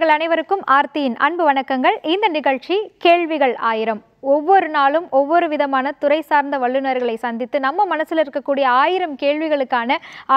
நேயர்கள் அனைவருக்கும் ஆர்த்தியின் அன்பு வணக்கங்கள் இந்த நிகழ்ச்சி கேள்விகள் ஆயிரம் ஒவ்வொரு நாளும் ஒவ்வொரு விதமான துறை சார்ந்த வல்லுநர்களை சந்தித்து நம்ம மனசில் இருக்கக்கூடிய ஆயிரம் கேள்விகளுக்கான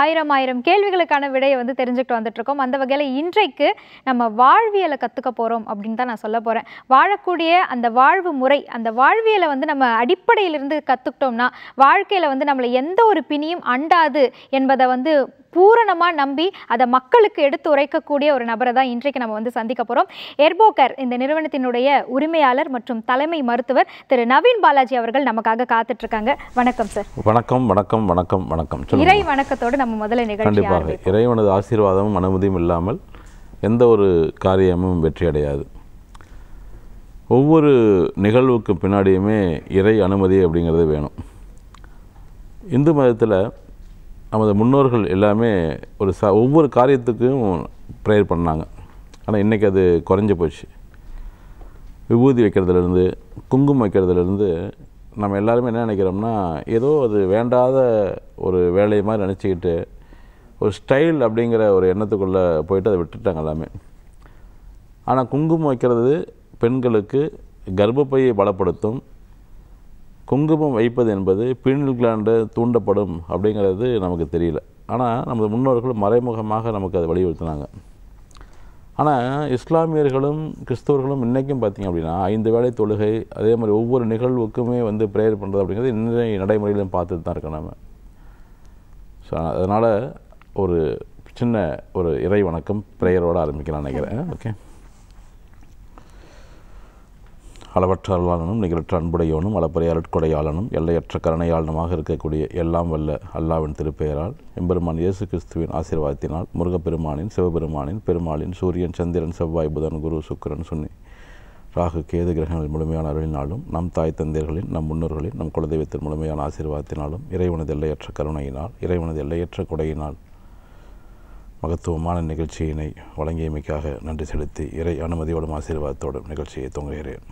ஆயிரம் ஆயிரம் கேள்விகளுக்கான விடையை வந்து தெரிஞ்சுக்கிட்டு வந்துட்ருக்கோம் அந்த வகையில் இன்றைக்கு நம்ம வாழ்வியலை கற்றுக்க போகிறோம் அப்படின்னு தான் நான் சொல்ல போகிறேன் வாழக்கூடிய அந்த வாழ்வு முறை அந்த வாழ்வியலை வந்து நம்ம அடிப்படையிலிருந்து கற்றுக்கிட்டோம்னா வாழ்க்கையில் வந்து நம்மளை எந்த ஒரு பிணியும் அண்டாது என்பதை வந்து பூரணமாக நம்பி அதை மக்களுக்கு எடுத்து உரைக்கக்கூடிய ஒரு நபரை தான் இன்றைக்கு நம்ம வந்து சந்திக்க போகிறோம் எர்போக்கர் இந்த நிறுவனத்தினுடைய உரிமையாளர் மற்றும் தலைமை மருத்துவ மருத்துவர் திரு நவீன் பாலாஜி அவர்கள் நமக்காக காத்துட்டு இருக்காங்க வணக்கம் சார் வணக்கம் வணக்கம் வணக்கம் வணக்கம் இறை வணக்கத்தோடு நம்ம முதல்ல நிகழ்ச்சி கண்டிப்பாக இறைவனது ஆசீர்வாதமும் அனுமதியும் இல்லாமல் எந்த ஒரு காரியமும் வெற்றி அடையாது ஒவ்வொரு நிகழ்வுக்கு பின்னாடியுமே இறை அனுமதி அப்படிங்கிறது வேணும் இந்து மதத்தில் நமது முன்னோர்கள் எல்லாமே ஒரு ச ஒவ்வொரு காரியத்துக்கும் ப்ரேயர் பண்ணாங்க ஆனால் இன்றைக்கி அது குறைஞ்சி போச்சு விபூதி வைக்கிறதுலேருந்து குங்குமம் வைக்கிறதுலேருந்து நம்ம எல்லாருமே என்ன நினைக்கிறோம்னா ஏதோ அது வேண்டாத ஒரு வேலையை மாதிரி நினச்சிக்கிட்டு ஒரு ஸ்டைல் அப்படிங்கிற ஒரு எண்ணத்துக்குள்ளே போயிட்டு அதை விட்டுட்டாங்க எல்லாமே ஆனால் குங்குமம் வைக்கிறது பெண்களுக்கு கர்ப்பப்பையை பலப்படுத்தும் குங்குமம் வைப்பது என்பது பீனல் கிளாண்டு தூண்டப்படும் அப்படிங்கிறது நமக்கு தெரியல ஆனால் நமது முன்னோர்கள் மறைமுகமாக நமக்கு அதை வலியுறுத்தினாங்க ஆனால் இஸ்லாமியர்களும் கிறிஸ்தவர்களும் இன்றைக்கும் பார்த்திங்க அப்படின்னா ஐந்து வேளை தொழுகை அதே மாதிரி ஒவ்வொரு நிகழ்வுக்குமே வந்து ப்ரேயர் பண்ணுறது அப்படிங்கிறது இன்றைய நடைமுறையிலும் பார்த்துட்டு தான் இருக்கோம் நம்ம ஸோ அதனால் ஒரு சின்ன ஒரு இறை வணக்கம் ப்ரேயரோடு ஆரம்பிக்கலாம் நினைக்கிறேன் ஓகே அளவற்ற நிகழற்ற அன்புடையவனும் அளப்பரிய அருட்கொடையாளனும் எல்லையற்ற கருணையாளனமாக இருக்கக்கூடிய எல்லாம் வல்ல அல்லாவின் திருப்பெயரால் எம்பெருமான் இயேசு கிறிஸ்துவின் ஆசீர்வாதத்தினால் முருகப்பெருமானின் சிவபெருமானின் பெருமாளின் சூரியன் சந்திரன் செவ்வாய் புதன் குரு சுக்கரன் சுன்னி ராகு கேது கிரகங்கள் முழுமையான அருளினாலும் நம் தாய் தந்தையர்களின் நம் முன்னோர்களின் நம் குலதெய்வத்தின் முழுமையான ஆசீர்வாதத்தினாலும் இறைவனது எல்லையற்ற கருணையினால் இறைவனது எல்லையற்ற கொடையினால் மகத்துவமான நிகழ்ச்சியினை வழங்கியமைக்காக நன்றி செலுத்தி இறை அனுமதியோடும் ஆசீர்வாதத்தோடும் நிகழ்ச்சியை தொங்குகிறேன்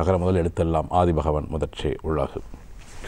அகர முதல் எழுத்தெல்லாம் ஆதிபகவன் முதற்றே உள்ளாகு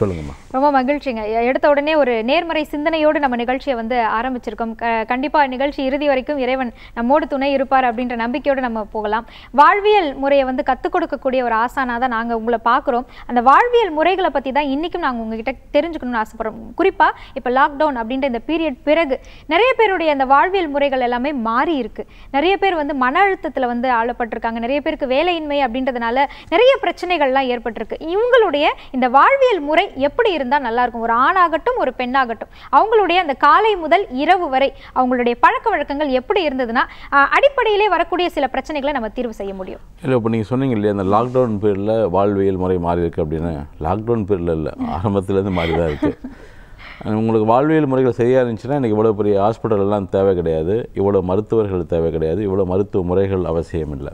சொல்லுங்கம்மா ரொம்ப மகிழ்ச்சிங்க எடுத்த உடனே ஒரு நேர்மறை சிந்தனையோடு நம்ம நிகழ்ச்சியை வந்து ஆரம்பிச்சிருக்கோம் கண்டிப்பாக நிகழ்ச்சி இறுதி வரைக்கும் இறைவன் நம்மோடு துணை இருப்பார் அப்படின்ற நம்பிக்கையோடு நம்ம போகலாம் வாழ்வியல் முறையை வந்து கற்றுக் கொடுக்கக்கூடிய ஒரு ஆசானாக தான் நாங்கள் உங்களை பார்க்குறோம் அந்த வாழ்வியல் முறைகளை பற்றி தான் இன்றைக்கும் நாங்கள் உங்ககிட்ட தெரிஞ்சுக்கணும்னு ஆசைப்படுறோம் குறிப்பாக இப்போ லாக்டவுன் அப்படின்ற இந்த பீரியட் பிறகு நிறைய பேருடைய அந்த வாழ்வியல் முறைகள் எல்லாமே மாறி இருக்கு நிறைய பேர் வந்து மன அழுத்தத்தில் வந்து ஆளப்பட்டிருக்காங்க நிறைய பேருக்கு வேலையின்மை அப்படின்றதுனால நிறைய பிரச்சனைகள்லாம் ஏற்பட்டிருக்கு இவங்களுடைய இந்த வாழ்வியல் முறை முறை எப்படி இருந்தால் நல்லாயிருக்கும் ஒரு ஆணாகட்டும் ஒரு பெண்ணாகட்டும் அவங்களுடைய அந்த காலை முதல் இரவு வரை அவங்களுடைய பழக்க வழக்கங்கள் எப்படி இருந்ததுன்னா அடிப்படையிலே வரக்கூடிய சில பிரச்சனைகளை நம்ம தீர்வு செய்ய முடியும் இல்லை இப்போ நீங்கள் சொன்னீங்க இல்லையா அந்த லாக்டவுன் பீரியடில் வாழ்வியல் முறை மாறி இருக்குது அப்படின்னு லாக்டவுன் பீரியடில் இல்லை ஆரம்பத்துலேருந்து மாறி தான் இருக்குது உங்களுக்கு வாழ்வியல் முறைகள் சரியாக இருந்துச்சுன்னா இன்றைக்கி இவ்வளோ பெரிய ஹாஸ்பிட்டலெல்லாம் தேவை கிடையாது இவ்வளோ மருத்துவர்கள் தேவை கிடையாது இவ்வளோ மருத்துவ முறைகள் அவசியம் இல்லை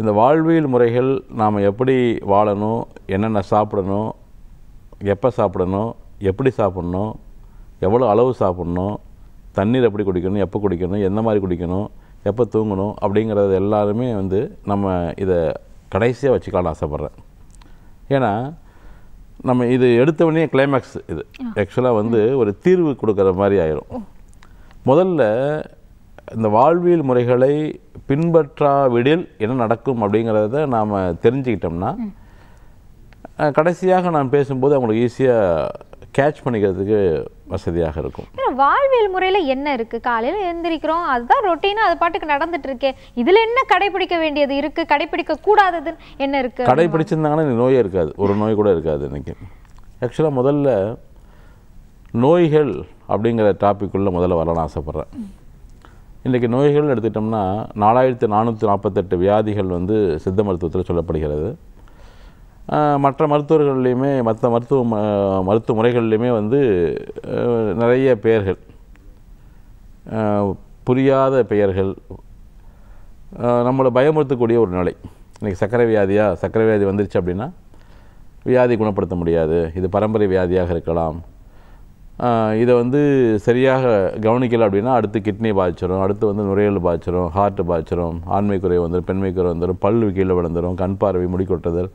இந்த வாழ்வியல் முறைகள் நாம் எப்படி வாழணும் என்னென்ன சாப்பிடணும் எப்போ சாப்பிடணும் எப்படி சாப்பிட்ணும் எவ்வளோ அளவு சாப்பிட்ணும் தண்ணீர் எப்படி குடிக்கணும் எப்போ குடிக்கணும் எந்த மாதிரி குடிக்கணும் எப்போ தூங்கணும் அப்படிங்கிறது எல்லாருமே வந்து நம்ம இதை கடைசியாக வச்சுக்கலாம்னு ஆசைப்பட்றேன் ஏன்னா நம்ம இது எடுத்தவொடனே கிளைமேக்ஸ் இது ஆக்சுவலாக வந்து ஒரு தீர்வு கொடுக்குற மாதிரி ஆயிரும் முதல்ல இந்த வாழ்வியல் முறைகளை பின்பற்றாவிடில் என்ன நடக்கும் அப்படிங்கிறத நாம் தெரிஞ்சுக்கிட்டோம்னா கடைசியாக நான் பேசும்போது அவங்களுக்கு ஈஸியாக கேட்ச் பண்ணிக்கிறதுக்கு வசதியாக இருக்கும் வாழ்வியல் முறையில் என்ன இருக்குது காலையில் எழுந்திரிக்கிறோம் அதுதான் ரொட்டீனாக அது பாட்டுக்கு நடந்துட்டு இருக்கேன் இதில் என்ன கடைபிடிக்க வேண்டியது இருக்குது கடைபிடிக்க கூடாததுன்னு என்ன இருக்குது கடைபிடிச்சிருந்தாங்கன்னா நோயே இருக்காது ஒரு நோய் கூட இருக்காது இன்றைக்கி ஆக்சுவலாக முதல்ல நோய்கள் அப்படிங்கிற டாப்பிக்குள்ளே முதல்ல வரலாம்னு ஆசைப்பட்றேன் இன்றைக்கி நோய்கள்னு எடுத்துக்கிட்டோம்னா நாலாயிரத்து நானூற்றி நாற்பத்தெட்டு வியாதிகள் வந்து சித்த மருத்துவத்தில் சொல்லப்படுகிறது மற்ற மருத்துவர்கள்லேயுமே மற்ற மருத்துவ மருத்துவ முறைகள்லையுமே வந்து நிறைய பெயர்கள் புரியாத பெயர்கள் நம்மளை பயமுறுத்தக்கூடிய ஒரு நிலை இன்றைக்கி சர்க்கரை வியாதியாக சர்க்கரை வியாதி வந்துருச்சு அப்படின்னா வியாதி குணப்படுத்த முடியாது இது பரம்பரை வியாதியாக இருக்கலாம் இதை வந்து சரியாக கவனிக்கலை அப்படின்னா அடுத்து கிட்னி பாதிச்சிடும் அடுத்து வந்து நுரையல் பாய்ச்சிரும் ஹார்ட்டு பாய்ச்சிரும் ஆண்மை குறை வந்துடும் பெண்மை குறை வந்துடும் பல் கீழே விழுந்துடும் கண் பார்வை முடி கொட்டுதல்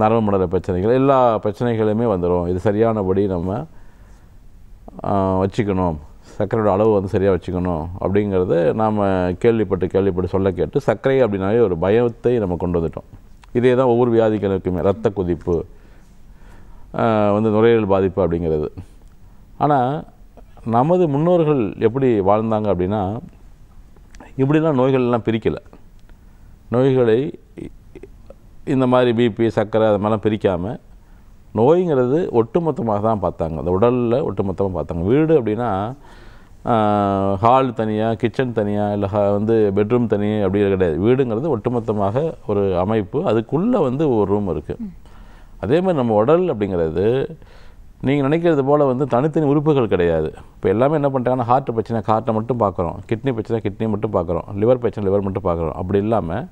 நரம்பு மண்டல பிரச்சனைகள் எல்லா பிரச்சனைகளுமே வந்துடும் இது சரியானபடி நம்ம வச்சுக்கணும் சர்க்கரையோட அளவு வந்து சரியாக வச்சுக்கணும் அப்படிங்கிறத நாம் கேள்விப்பட்டு கேள்விப்பட்டு சொல்ல கேட்டு சர்க்கரை அப்படின்னாலே ஒரு பயத்தை நம்ம கொண்டு வந்துட்டோம் இதே தான் ஒவ்வொரு வியாதிகளுக்குமே ரத்த குதிப்பு வந்து நுரையீரல் பாதிப்பு அப்படிங்கிறது ஆனால் நமது முன்னோர்கள் எப்படி வாழ்ந்தாங்க அப்படின்னா இப்படிலாம் நோய்கள்லாம் பிரிக்கலை நோய்களை இந்த மாதிரி பிபி சர்க்கரை அது மாதிரிலாம் பிரிக்காமல் நோய்ங்கிறது ஒட்டுமொத்தமாக தான் பார்த்தாங்க அந்த உடலில் ஒட்டுமொத்தமாக பார்த்தாங்க வீடு அப்படின்னா ஹால் தனியாக கிச்சன் தனியாக இல்லை வந்து பெட்ரூம் தனியாக அப்படி கிடையாது வீடுங்கிறது ஒட்டுமொத்தமாக ஒரு அமைப்பு அதுக்குள்ளே வந்து ஒரு ரூம் இருக்குது அதே மாதிரி நம்ம உடல் அப்படிங்கிறது நீங்கள் நினைக்கிறது போல் வந்து தனித்தனி உறுப்புகள் கிடையாது இப்போ எல்லாமே என்ன பண்ணுறாங்கன்னா ஹார்ட் பிரச்சனை ஹார்ட்டை மட்டும் பார்க்குறோம் கிட்னி பிரச்சனை கிட்னி மட்டும் பார்க்குறோம் லிவர் பிரச்சனை லிவர் மட்டும் பார்க்குறோம் அப்படி இல்லாமல்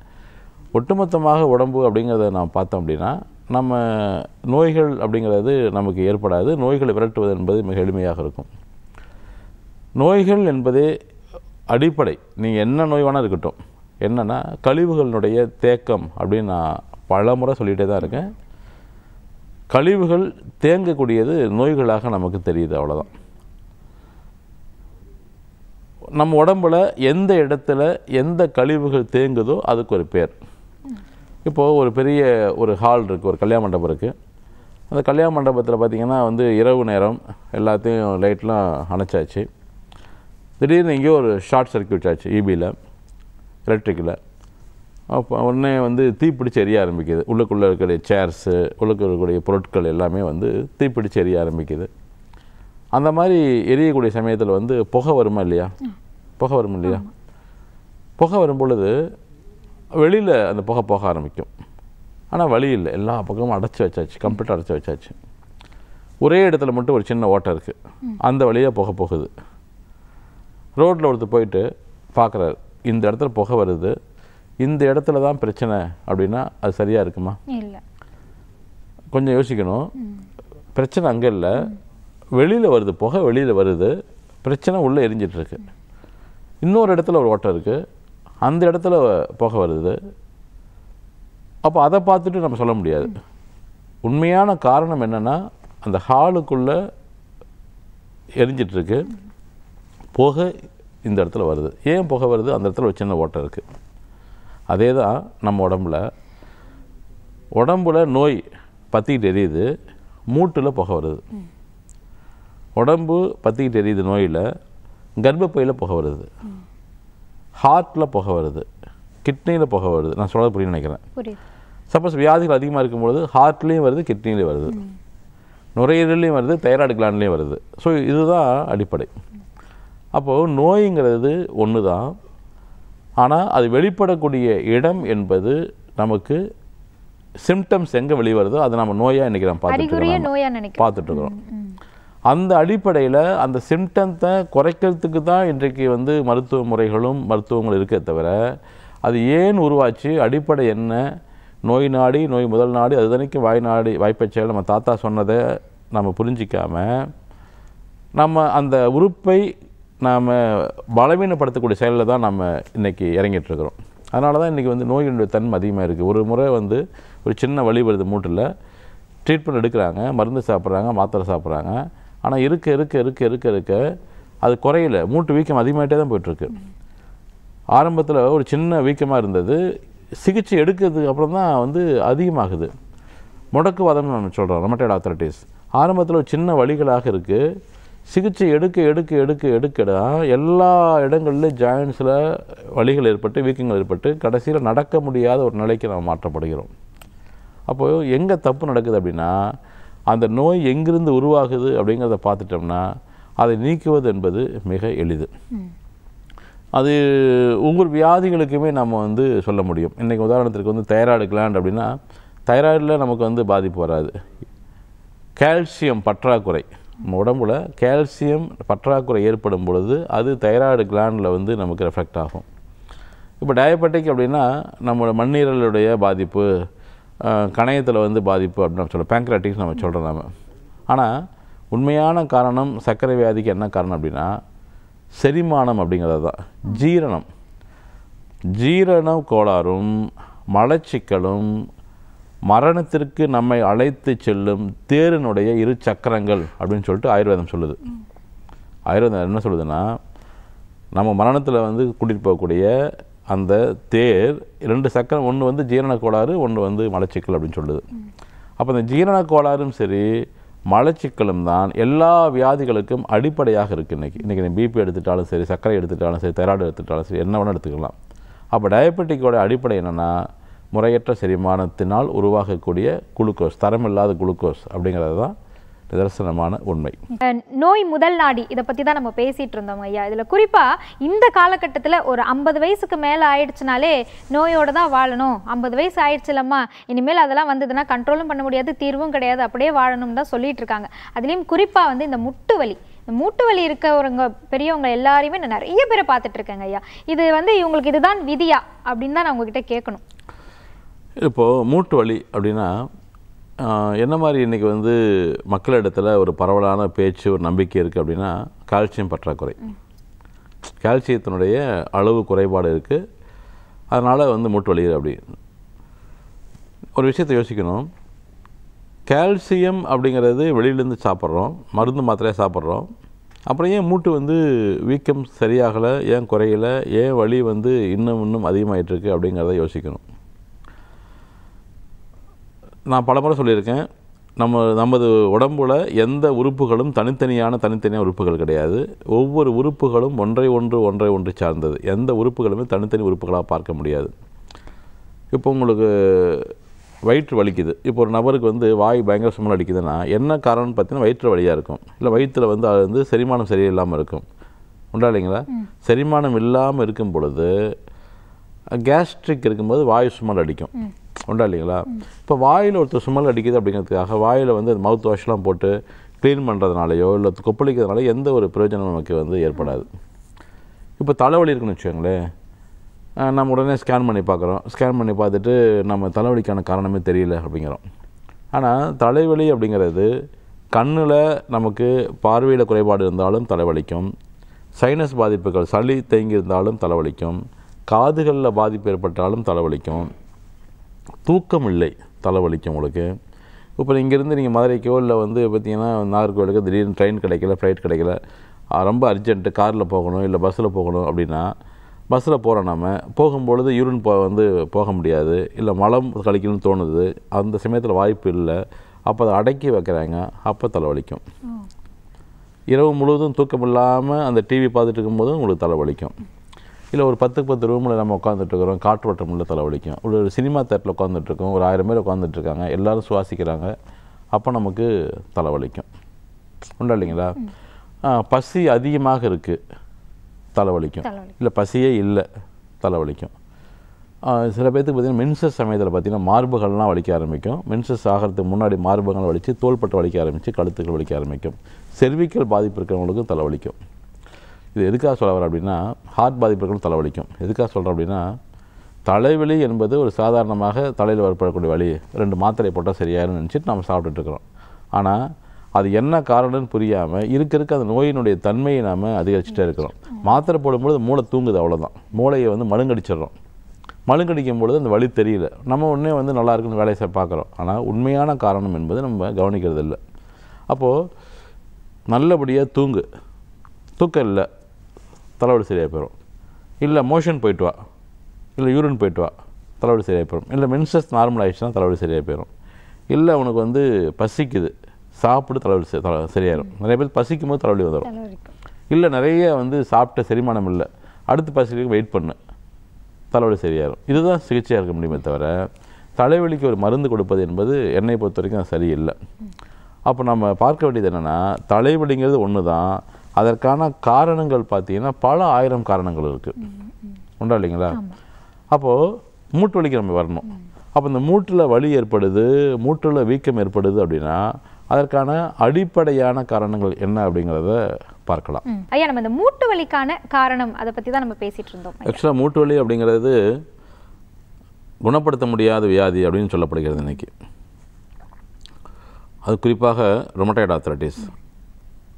ஒட்டுமொத்தமாக உடம்பு அப்படிங்கிறத நாம் பார்த்தோம் அப்படின்னா நம்ம நோய்கள் அப்படிங்கிறது நமக்கு ஏற்படாது நோய்களை விரட்டுவது என்பது மிக எளிமையாக இருக்கும் நோய்கள் என்பது அடிப்படை நீங்கள் என்ன நோய் வேணால் இருக்கட்டும் என்னென்னா கழிவுகளினுடைய தேக்கம் அப்படின்னு நான் பல முறை சொல்லிகிட்டே தான் இருக்கேன் கழிவுகள் தேங்கக்கூடியது நோய்களாக நமக்கு தெரியுது அவ்வளோதான் நம்ம உடம்பில் எந்த இடத்துல எந்த கழிவுகள் தேங்குதோ அதுக்கு ஒரு பேர் இப்போது ஒரு பெரிய ஒரு ஹால் இருக்குது ஒரு கல்யாண மண்டபம் இருக்குது அந்த கல்யாண மண்டபத்தில் பார்த்திங்கன்னா வந்து இரவு நேரம் எல்லாத்தையும் லைட்லாம் அணைச்சாச்சு திடீர்னு எங்கேயோ ஒரு ஷார்ட் சர்க்கியூட் ஆச்சு இபியில் எலக்ட்ரிக்கில் அப்போ உடனே வந்து தீப்பிடிச்சு எரிய ஆரம்பிக்குது உள்ளுக்குள்ளே இருக்கக்கூடிய சேர்ஸு உள்ளுக்கு இருக்கக்கூடிய பொருட்கள் எல்லாமே வந்து தீப்பிடிச்சு எரிய ஆரம்பிக்குது அந்த மாதிரி எரியக்கூடிய சமயத்தில் வந்து புகை வருமா இல்லையா புகை வருமா இல்லையா புகை வரும் பொழுது வெளியில் அந்த புகை போக ஆரம்பிக்கும் ஆனால் வழி இல்லை எல்லா பக்கமும் அடைச்சி வச்சாச்சு கம்ப்யூட்டர் அடைச்சி வச்சாச்சு ஒரே இடத்துல மட்டும் ஒரு சின்ன ஓட்டம் இருக்குது அந்த வழியாக புகை போகுது ரோட்டில் ஒருத்தர் போயிட்டு பார்க்குறாரு இந்த இடத்துல புகை வருது இந்த இடத்துல தான் பிரச்சனை அப்படின்னா அது சரியாக இருக்குமா இல்லை கொஞ்சம் யோசிக்கணும் பிரச்சனை அங்கே இல்லை வெளியில் வருது புகை வெளியில் வருது பிரச்சனை உள்ளே எரிஞ்சிட்ருக்கு இன்னொரு இடத்துல ஒரு ஓட்டம் இருக்குது அந்த இடத்துல புகை வருது அப்போ அதை பார்த்துட்டு நம்ம சொல்ல முடியாது உண்மையான காரணம் என்னென்னா அந்த ஹாலுக்குள்ளே எரிஞ்சிட்ருக்கு புகை இந்த இடத்துல வருது ஏன் புகை வருது அந்த இடத்துல ஒரு சின்ன ஓட்டம் இருக்குது அதே தான் நம்ம உடம்புல உடம்புல நோய் பற்றிக்கிட்டு எரியுது மூட்டில் புகை வருது உடம்பு பற்றிக்கிட்டு எரியுது நோயில் கர்ப்பப்பையில் புகை வருது ஹார்ட்டில் புகை வருது கிட்னியில் புகை வருது நான் சொல்கிறது புரியும் நினைக்கிறேன் சப்போஸ் வியாதிகள் அதிகமாக இருக்கும்பொழுது ஹார்ட்லேயும் வருது கிட்னிலையும் வருது நுரையீரலையும் வருது தைராய்டு கிளாண்ட்லேயும் வருது ஸோ இதுதான் அடிப்படை அப்போது நோய்ங்கிறது ஒன்று தான் ஆனால் அது வெளிப்படக்கூடிய இடம் என்பது நமக்கு சிம்டம்ஸ் எங்கே வெளிவருதோ அதை நம்ம நோயாக இன்றைக்கி நம்ம பார்த்துட்டு பார்த்துட்டு இருக்கிறோம் அந்த அடிப்படையில் அந்த சிம்டம்ஸை குறைக்கிறதுக்கு தான் இன்றைக்கு வந்து மருத்துவ முறைகளும் மருத்துவங்களும் இருக்கே தவிர அது ஏன் உருவாச்சு அடிப்படை என்ன நோய் நாடி நோய் முதல் நாடி அது தனிக்கு வாய் நாடி வாய்ப்பச்சல் நம்ம தாத்தா சொன்னதை நம்ம புரிஞ்சிக்காமல் நம்ம அந்த உறுப்பை நாம் பலவீனப்படுத்தக்கூடிய செயலில் தான் நம்ம இன்றைக்கி இறங்கிட்டுருக்குறோம் அதனால தான் இன்றைக்கி வந்து நோயினுடைய தன்மை அதிகமாக இருக்குது ஒரு முறை வந்து ஒரு சின்ன வழி வருது மூட்டில் ட்ரீட்மெண்ட் எடுக்கிறாங்க மருந்து சாப்பிட்றாங்க மாத்திரை சாப்பிட்றாங்க ஆனால் இருக்க இருக்க இருக்க இருக்க இருக்க அது குறையில மூட்டு வீக்கம் அதிகமாகிட்டே தான் போயிட்டுருக்கு ஆரம்பத்தில் ஒரு சின்ன வீக்கமாக இருந்தது சிகிச்சை எடுக்கிறதுக்கு அப்புறம் தான் வந்து அதிகமாகுது முடக்குவாதம்னு நம்ம சொல்கிறோம் ரொமட்டைட் ஆத்தரைட்டிஸ் ஆரம்பத்தில் ஒரு சின்ன வழிகளாக இருக்குது சிகிச்சை எடுக்க எடுக்க எடுக்க எடுக்கடா எல்லா இடங்கள்லையும் ஜாயின்ஸில் வழிகள் ஏற்பட்டு வீக்கங்கள் ஏற்பட்டு கடைசியில் நடக்க முடியாத ஒரு நிலைக்கு நம்ம மாற்றப்படுகிறோம் அப்போது எங்கே தப்பு நடக்குது அப்படின்னா அந்த நோய் எங்கிருந்து உருவாகுது அப்படிங்கிறத பார்த்துட்டோம்னா அதை நீக்குவது என்பது மிக எளிது அது ஒவ்வொரு வியாதிகளுக்குமே நம்ம வந்து சொல்ல முடியும் இன்றைக்கி உதாரணத்துக்கு வந்து தைராய்டு கிளாண்ட் அப்படின்னா தைராய்டில் நமக்கு வந்து பாதிப்பு வராது கால்சியம் பற்றாக்குறை நம்ம உடம்புல கால்சியம் பற்றாக்குறை ஏற்படும் பொழுது அது தைராய்டு கிளாண்டில் வந்து நமக்கு ரெஃப்ளெக்ட் ஆகும் இப்போ டயபெட்டிக் அப்படின்னா நம்மளோட மண்ணீரலுடைய பாதிப்பு கணையத்தில் வந்து பாதிப்பு அப்படின்னு சொல்ல பேங்க்ராட்டிக்ஸ் நம்ம சொல்கிறோம் நம்ம ஆனால் உண்மையான காரணம் சர்க்கரை வியாதிக்கு என்ன காரணம் அப்படின்னா செரிமானம் அப்படிங்கிறது தான் ஜீரணம் ஜீரண கோளாறும் மலச்சிக்கலும் மரணத்திற்கு நம்மை அழைத்து செல்லும் தேரினுடைய இரு சக்கரங்கள் அப்படின்னு சொல்லிட்டு ஆயுர்வேதம் சொல்லுது ஆயுர்வேதம் என்ன சொல்லுதுன்னா நம்ம மரணத்தில் வந்து கூட்டிகிட்டு போகக்கூடிய அந்த தேர் ரெண்டு சக்கரம் ஒன்று வந்து ஜீரண கோளாறு ஒன்று வந்து மலச்சிக்கல் அப்படின்னு சொல்லுது அப்போ இந்த ஜீரண கோளாறும் சரி மலச்சிக்கலும் தான் எல்லா வியாதிகளுக்கும் அடிப்படையாக இருக்குது இன்றைக்கி இன்றைக்கி பிபி எடுத்துட்டாலும் சரி சர்க்கரை எடுத்துட்டாலும் சரி தைராய்டு எடுத்துட்டாலும் சரி என்ன வேணால் எடுத்துக்கலாம் அப்போ டயபெட்டிக்கோட அடிப்படை என்னென்னா முறையற்ற செரிமானத்தினால் உருவாகக்கூடிய குளுக்கோஸ் தரம் இல்லாத குளுக்கோஸ் அப்படிங்கிறது தான் நிதர்சனமான உண்மை நோய் முதல் நாடி இதை பற்றி தான் நம்ம பேசிகிட்டு இருந்தோம் ஐயா இதில் குறிப்பாக இந்த காலகட்டத்தில் ஒரு ஐம்பது வயசுக்கு மேலே ஆயிடுச்சுனாலே நோயோடு தான் வாழணும் ஐம்பது வயசு ஆயிடுச்சுலம்மா இனிமேல் அதெல்லாம் வந்ததுன்னா கண்ட்ரோலும் பண்ண முடியாது தீர்வும் கிடையாது அப்படியே வாழணும்னு தான் சொல்லிட்டு இருக்காங்க அதுலேயும் குறிப்பாக வந்து இந்த முட்டு வலி இந்த மூட்டு வலி இருக்கிறவங்க பெரியவங்க எல்லாரையுமே நான் நிறைய பேரை பார்த்துட்டு இருக்கேங்க ஐயா இது வந்து இவங்களுக்கு இதுதான் விதியா அப்படின்னு தான் நான் உங்ககிட்ட கேட்கணும் இப்போது மூட்டு வலி அப்படின்னா என்ன மாதிரி இன்றைக்கி வந்து மக்களிடத்தில் ஒரு பரவலான பேச்சு ஒரு நம்பிக்கை இருக்குது அப்படின்னா கால்சியம் பற்றாக்குறை கால்சியத்தினுடைய அளவு குறைபாடு இருக்குது அதனால் வந்து மூட்டு வலிகள் அப்படி ஒரு விஷயத்தை யோசிக்கணும் கால்சியம் அப்படிங்கிறது வெளியிலேருந்து சாப்பிட்றோம் மருந்து மாத்திரையாக சாப்பிட்றோம் அப்புறம் ஏன் மூட்டு வந்து வீக்கம் சரியாகலை ஏன் குறையலை ஏன் வலி வந்து இன்னும் இன்னும் அதிகமாகிட்டு அப்படிங்கிறத யோசிக்கணும் நான் முறை சொல்லியிருக்கேன் நம்ம நமது உடம்புல எந்த உறுப்புகளும் தனித்தனியான தனித்தனியான உறுப்புகள் கிடையாது ஒவ்வொரு உறுப்புகளும் ஒன்றை ஒன்று ஒன்றை ஒன்று சார்ந்தது எந்த உறுப்புகளுமே தனித்தனி உறுப்புகளாக பார்க்க முடியாது இப்போ உங்களுக்கு வயிற்று வலிக்குது இப்போ ஒரு நபருக்கு வந்து வாய் பயங்கர சுமல் அடிக்குதுன்னா என்ன காரணம் பார்த்தீங்கன்னா வயிற்று வழியாக இருக்கும் இல்லை வயிற்றில் வந்து அது வந்து செரிமானம் சரியில்லாமல் இருக்கும் உண்டா இல்லைங்களா செரிமானம் இல்லாமல் இருக்கும் பொழுது கேஸ்ட்ரிக் இருக்கும்போது வாயு சுமல் அடிக்கும் உண்டா இல்லைங்களா இப்போ வாயில் ஒருத்தர் சுமல் அடிக்குது அப்படிங்கிறதுக்காக வாயில் வந்து அந்த மவுத் வாஷ்லாம் போட்டு க்ளீன் பண்ணுறதுனாலையோ இல்லை கொப்பளிக்கிறதுனால எந்த ஒரு பிரயோஜனம் நமக்கு வந்து ஏற்படாது இப்போ தலைவலி இருக்குன்னு வச்சுக்கோங்களேன் நம்ம உடனே ஸ்கேன் பண்ணி பார்க்குறோம் ஸ்கேன் பண்ணி பார்த்துட்டு நம்ம தலைவலிக்கான காரணமே தெரியல அப்படிங்கிறோம் ஆனால் தலைவலி அப்படிங்கிறது கண்ணில் நமக்கு பார்வையில் குறைபாடு இருந்தாலும் தலைவலிக்கும் சைனஸ் பாதிப்புகள் சளி தேங்கி இருந்தாலும் தலைவலிக்கும் காதுகளில் பாதிப்பு ஏற்பட்டாலும் தலைவலிக்கும் தூக்கம் இல்லை தலைவலிக்கும் உங்களுக்கு இப்போ இங்கேருந்து நீங்கள் மதுரைக்கோ இல்லை வந்து பார்த்தீங்கன்னா நாகர்கோவிலுக்கு திடீர்னு ட்ரெயின் கிடைக்கல ஃப்ளைட் கிடைக்கல ரொம்ப அர்ஜென்ட்டு காரில் போகணும் இல்லை பஸ்ஸில் போகணும் அப்படின்னா பஸ்ஸில் போகிறோம் நம்ம போகும்பொழுது யூரின் போ வந்து போக முடியாது இல்லை மலம் கழிக்கணும்னு தோணுது அந்த சமயத்தில் வாய்ப்பு இல்லை அப்போ அதை அடக்கி வைக்கிறாங்க அப்போ தலைவலிக்கும் இரவு முழுவதும் தூக்கம் இல்லாமல் அந்த டிவி பார்த்துட்டு இருக்கும்போது உங்களுக்கு தலைவலிக்கும் இல்லை ஒரு பத்துக்கு பத்து ரூமில் நம்ம உட்காந்துட்ருக்குறோம் வட்டம் உள்ள தலைவலிக்கும் ஒரு சினிமா தேட்டரில் உட்காந்துட்ருக்கோம் ஒரு ஆயிரம் பேர் உட்காந்துட்ருக்காங்க எல்லோரும் சுவாசிக்கிறாங்க அப்போ நமக்கு தலைவலிக்கும் உண்டா இல்லைங்களா பசி அதிகமாக இருக்குது தலைவலிக்கும் இல்லை பசியே இல்லை தலைவலிக்கும் சில பேர்த்துக்கு பார்த்திங்கன்னா மென்சஸ் சமயத்தில் பார்த்திங்கன்னா மார்புகள்லாம் வலிக்க ஆரம்பிக்கும் மின்சஸ் ஆகிறதுக்கு முன்னாடி மார்புகள் வலித்து தோள்பட்டை வலிக்க ஆரம்பித்து கழுத்துக்கள் வலிக்க ஆரம்பிக்கும் செர்விக்கல் பாதிப்பு இருக்கிறவங்களுக்கும் தலைவலிக்கும் இது எதுக்காக சொல்ல வர அப்படின்னா ஹார்ட் பாதிப்புகள் தலைவலிக்கும் எதுக்காக சொல்கிறேன் அப்படின்னா தலைவலி என்பது ஒரு சாதாரணமாக தலையில் வரப்படக்கூடிய வழி ரெண்டு மாத்திரை போட்டால் சரியாயிரும்னு நினச்சிட்டு நம்ம சாப்பிட்டுட்டுருக்குறோம் ஆனால் அது என்ன காரணம்னு புரியாமல் இருக்க இருக்க அந்த நோயினுடைய தன்மையை நாம் அதிகரிச்சுட்டே இருக்கிறோம் மாத்திரை போடும்பொழுது மூளை தூங்குது அவ்வளோதான் மூளையை வந்து மழுங்கடிச்சிடுறோம் மழுங்கடிக்கும் பொழுது அந்த வழி தெரியல நம்ம உடனே வந்து நல்லா இருக்குன்னு வேலையை பார்க்குறோம் ஆனால் உண்மையான காரணம் என்பது நம்ம கவனிக்கிறது இல்லை அப்போது நல்லபடியாக தூங்கு தூக்கம் இல்லை தலைவலி சரியாக போயிடும் இல்லை மோஷன் போயிட்டு வா இல்லை யூரின் போயிட்டு வா தலைவலி சரியாக போயிடும் இல்லை மென்சஸ் நார்மல் ஆகிடுச்சுன்னா தலைவலி சரியாக போயிடும் இல்லை உனக்கு வந்து பசிக்குது சாப்பிட்டு தலைவலி சரியாயிடும் நிறைய பேர் பசிக்கும் போது தலைவலி வந்துடும் இல்லை நிறைய வந்து சாப்பிட்ட செரிமானம் இல்லை அடுத்து பசிக்கு வெயிட் பண்ணு தலைவலி சரியாயிடும் இதுதான் சிகிச்சையாக இருக்க முடியுமே தவிர தலைவலிக்கு ஒரு மருந்து கொடுப்பது என்பது என்னை பொறுத்த வரைக்கும் சரியில்லை அப்போ நம்ம பார்க்க வேண்டியது என்னென்னா தலைவலிங்கிறது ஒன்று தான் அதற்கான காரணங்கள் பார்த்தீங்கன்னா பல ஆயிரம் காரணங்கள் இருக்குது உண்டா இல்லைங்களா அப்போது மூட்டு வலிக்கு நம்ம வரணும் அப்போ இந்த மூட்டில் வலி ஏற்படுது மூட்டில் வீக்கம் ஏற்படுது அப்படின்னா அதற்கான அடிப்படையான காரணங்கள் என்ன அப்படிங்கிறத பார்க்கலாம் ஐயா நம்ம இந்த மூட்டு வலிக்கான காரணம் அதை பற்றி தான் நம்ம பேசிகிட்டு இருந்தோம் ஆக்சுவலாக மூட்டு வலி அப்படிங்கிறது குணப்படுத்த முடியாத வியாதி அப்படின்னு சொல்லப்படுகிறது இன்னைக்கு அது குறிப்பாக ரொமட்டைட் ஆத்தரைட்டிஸ்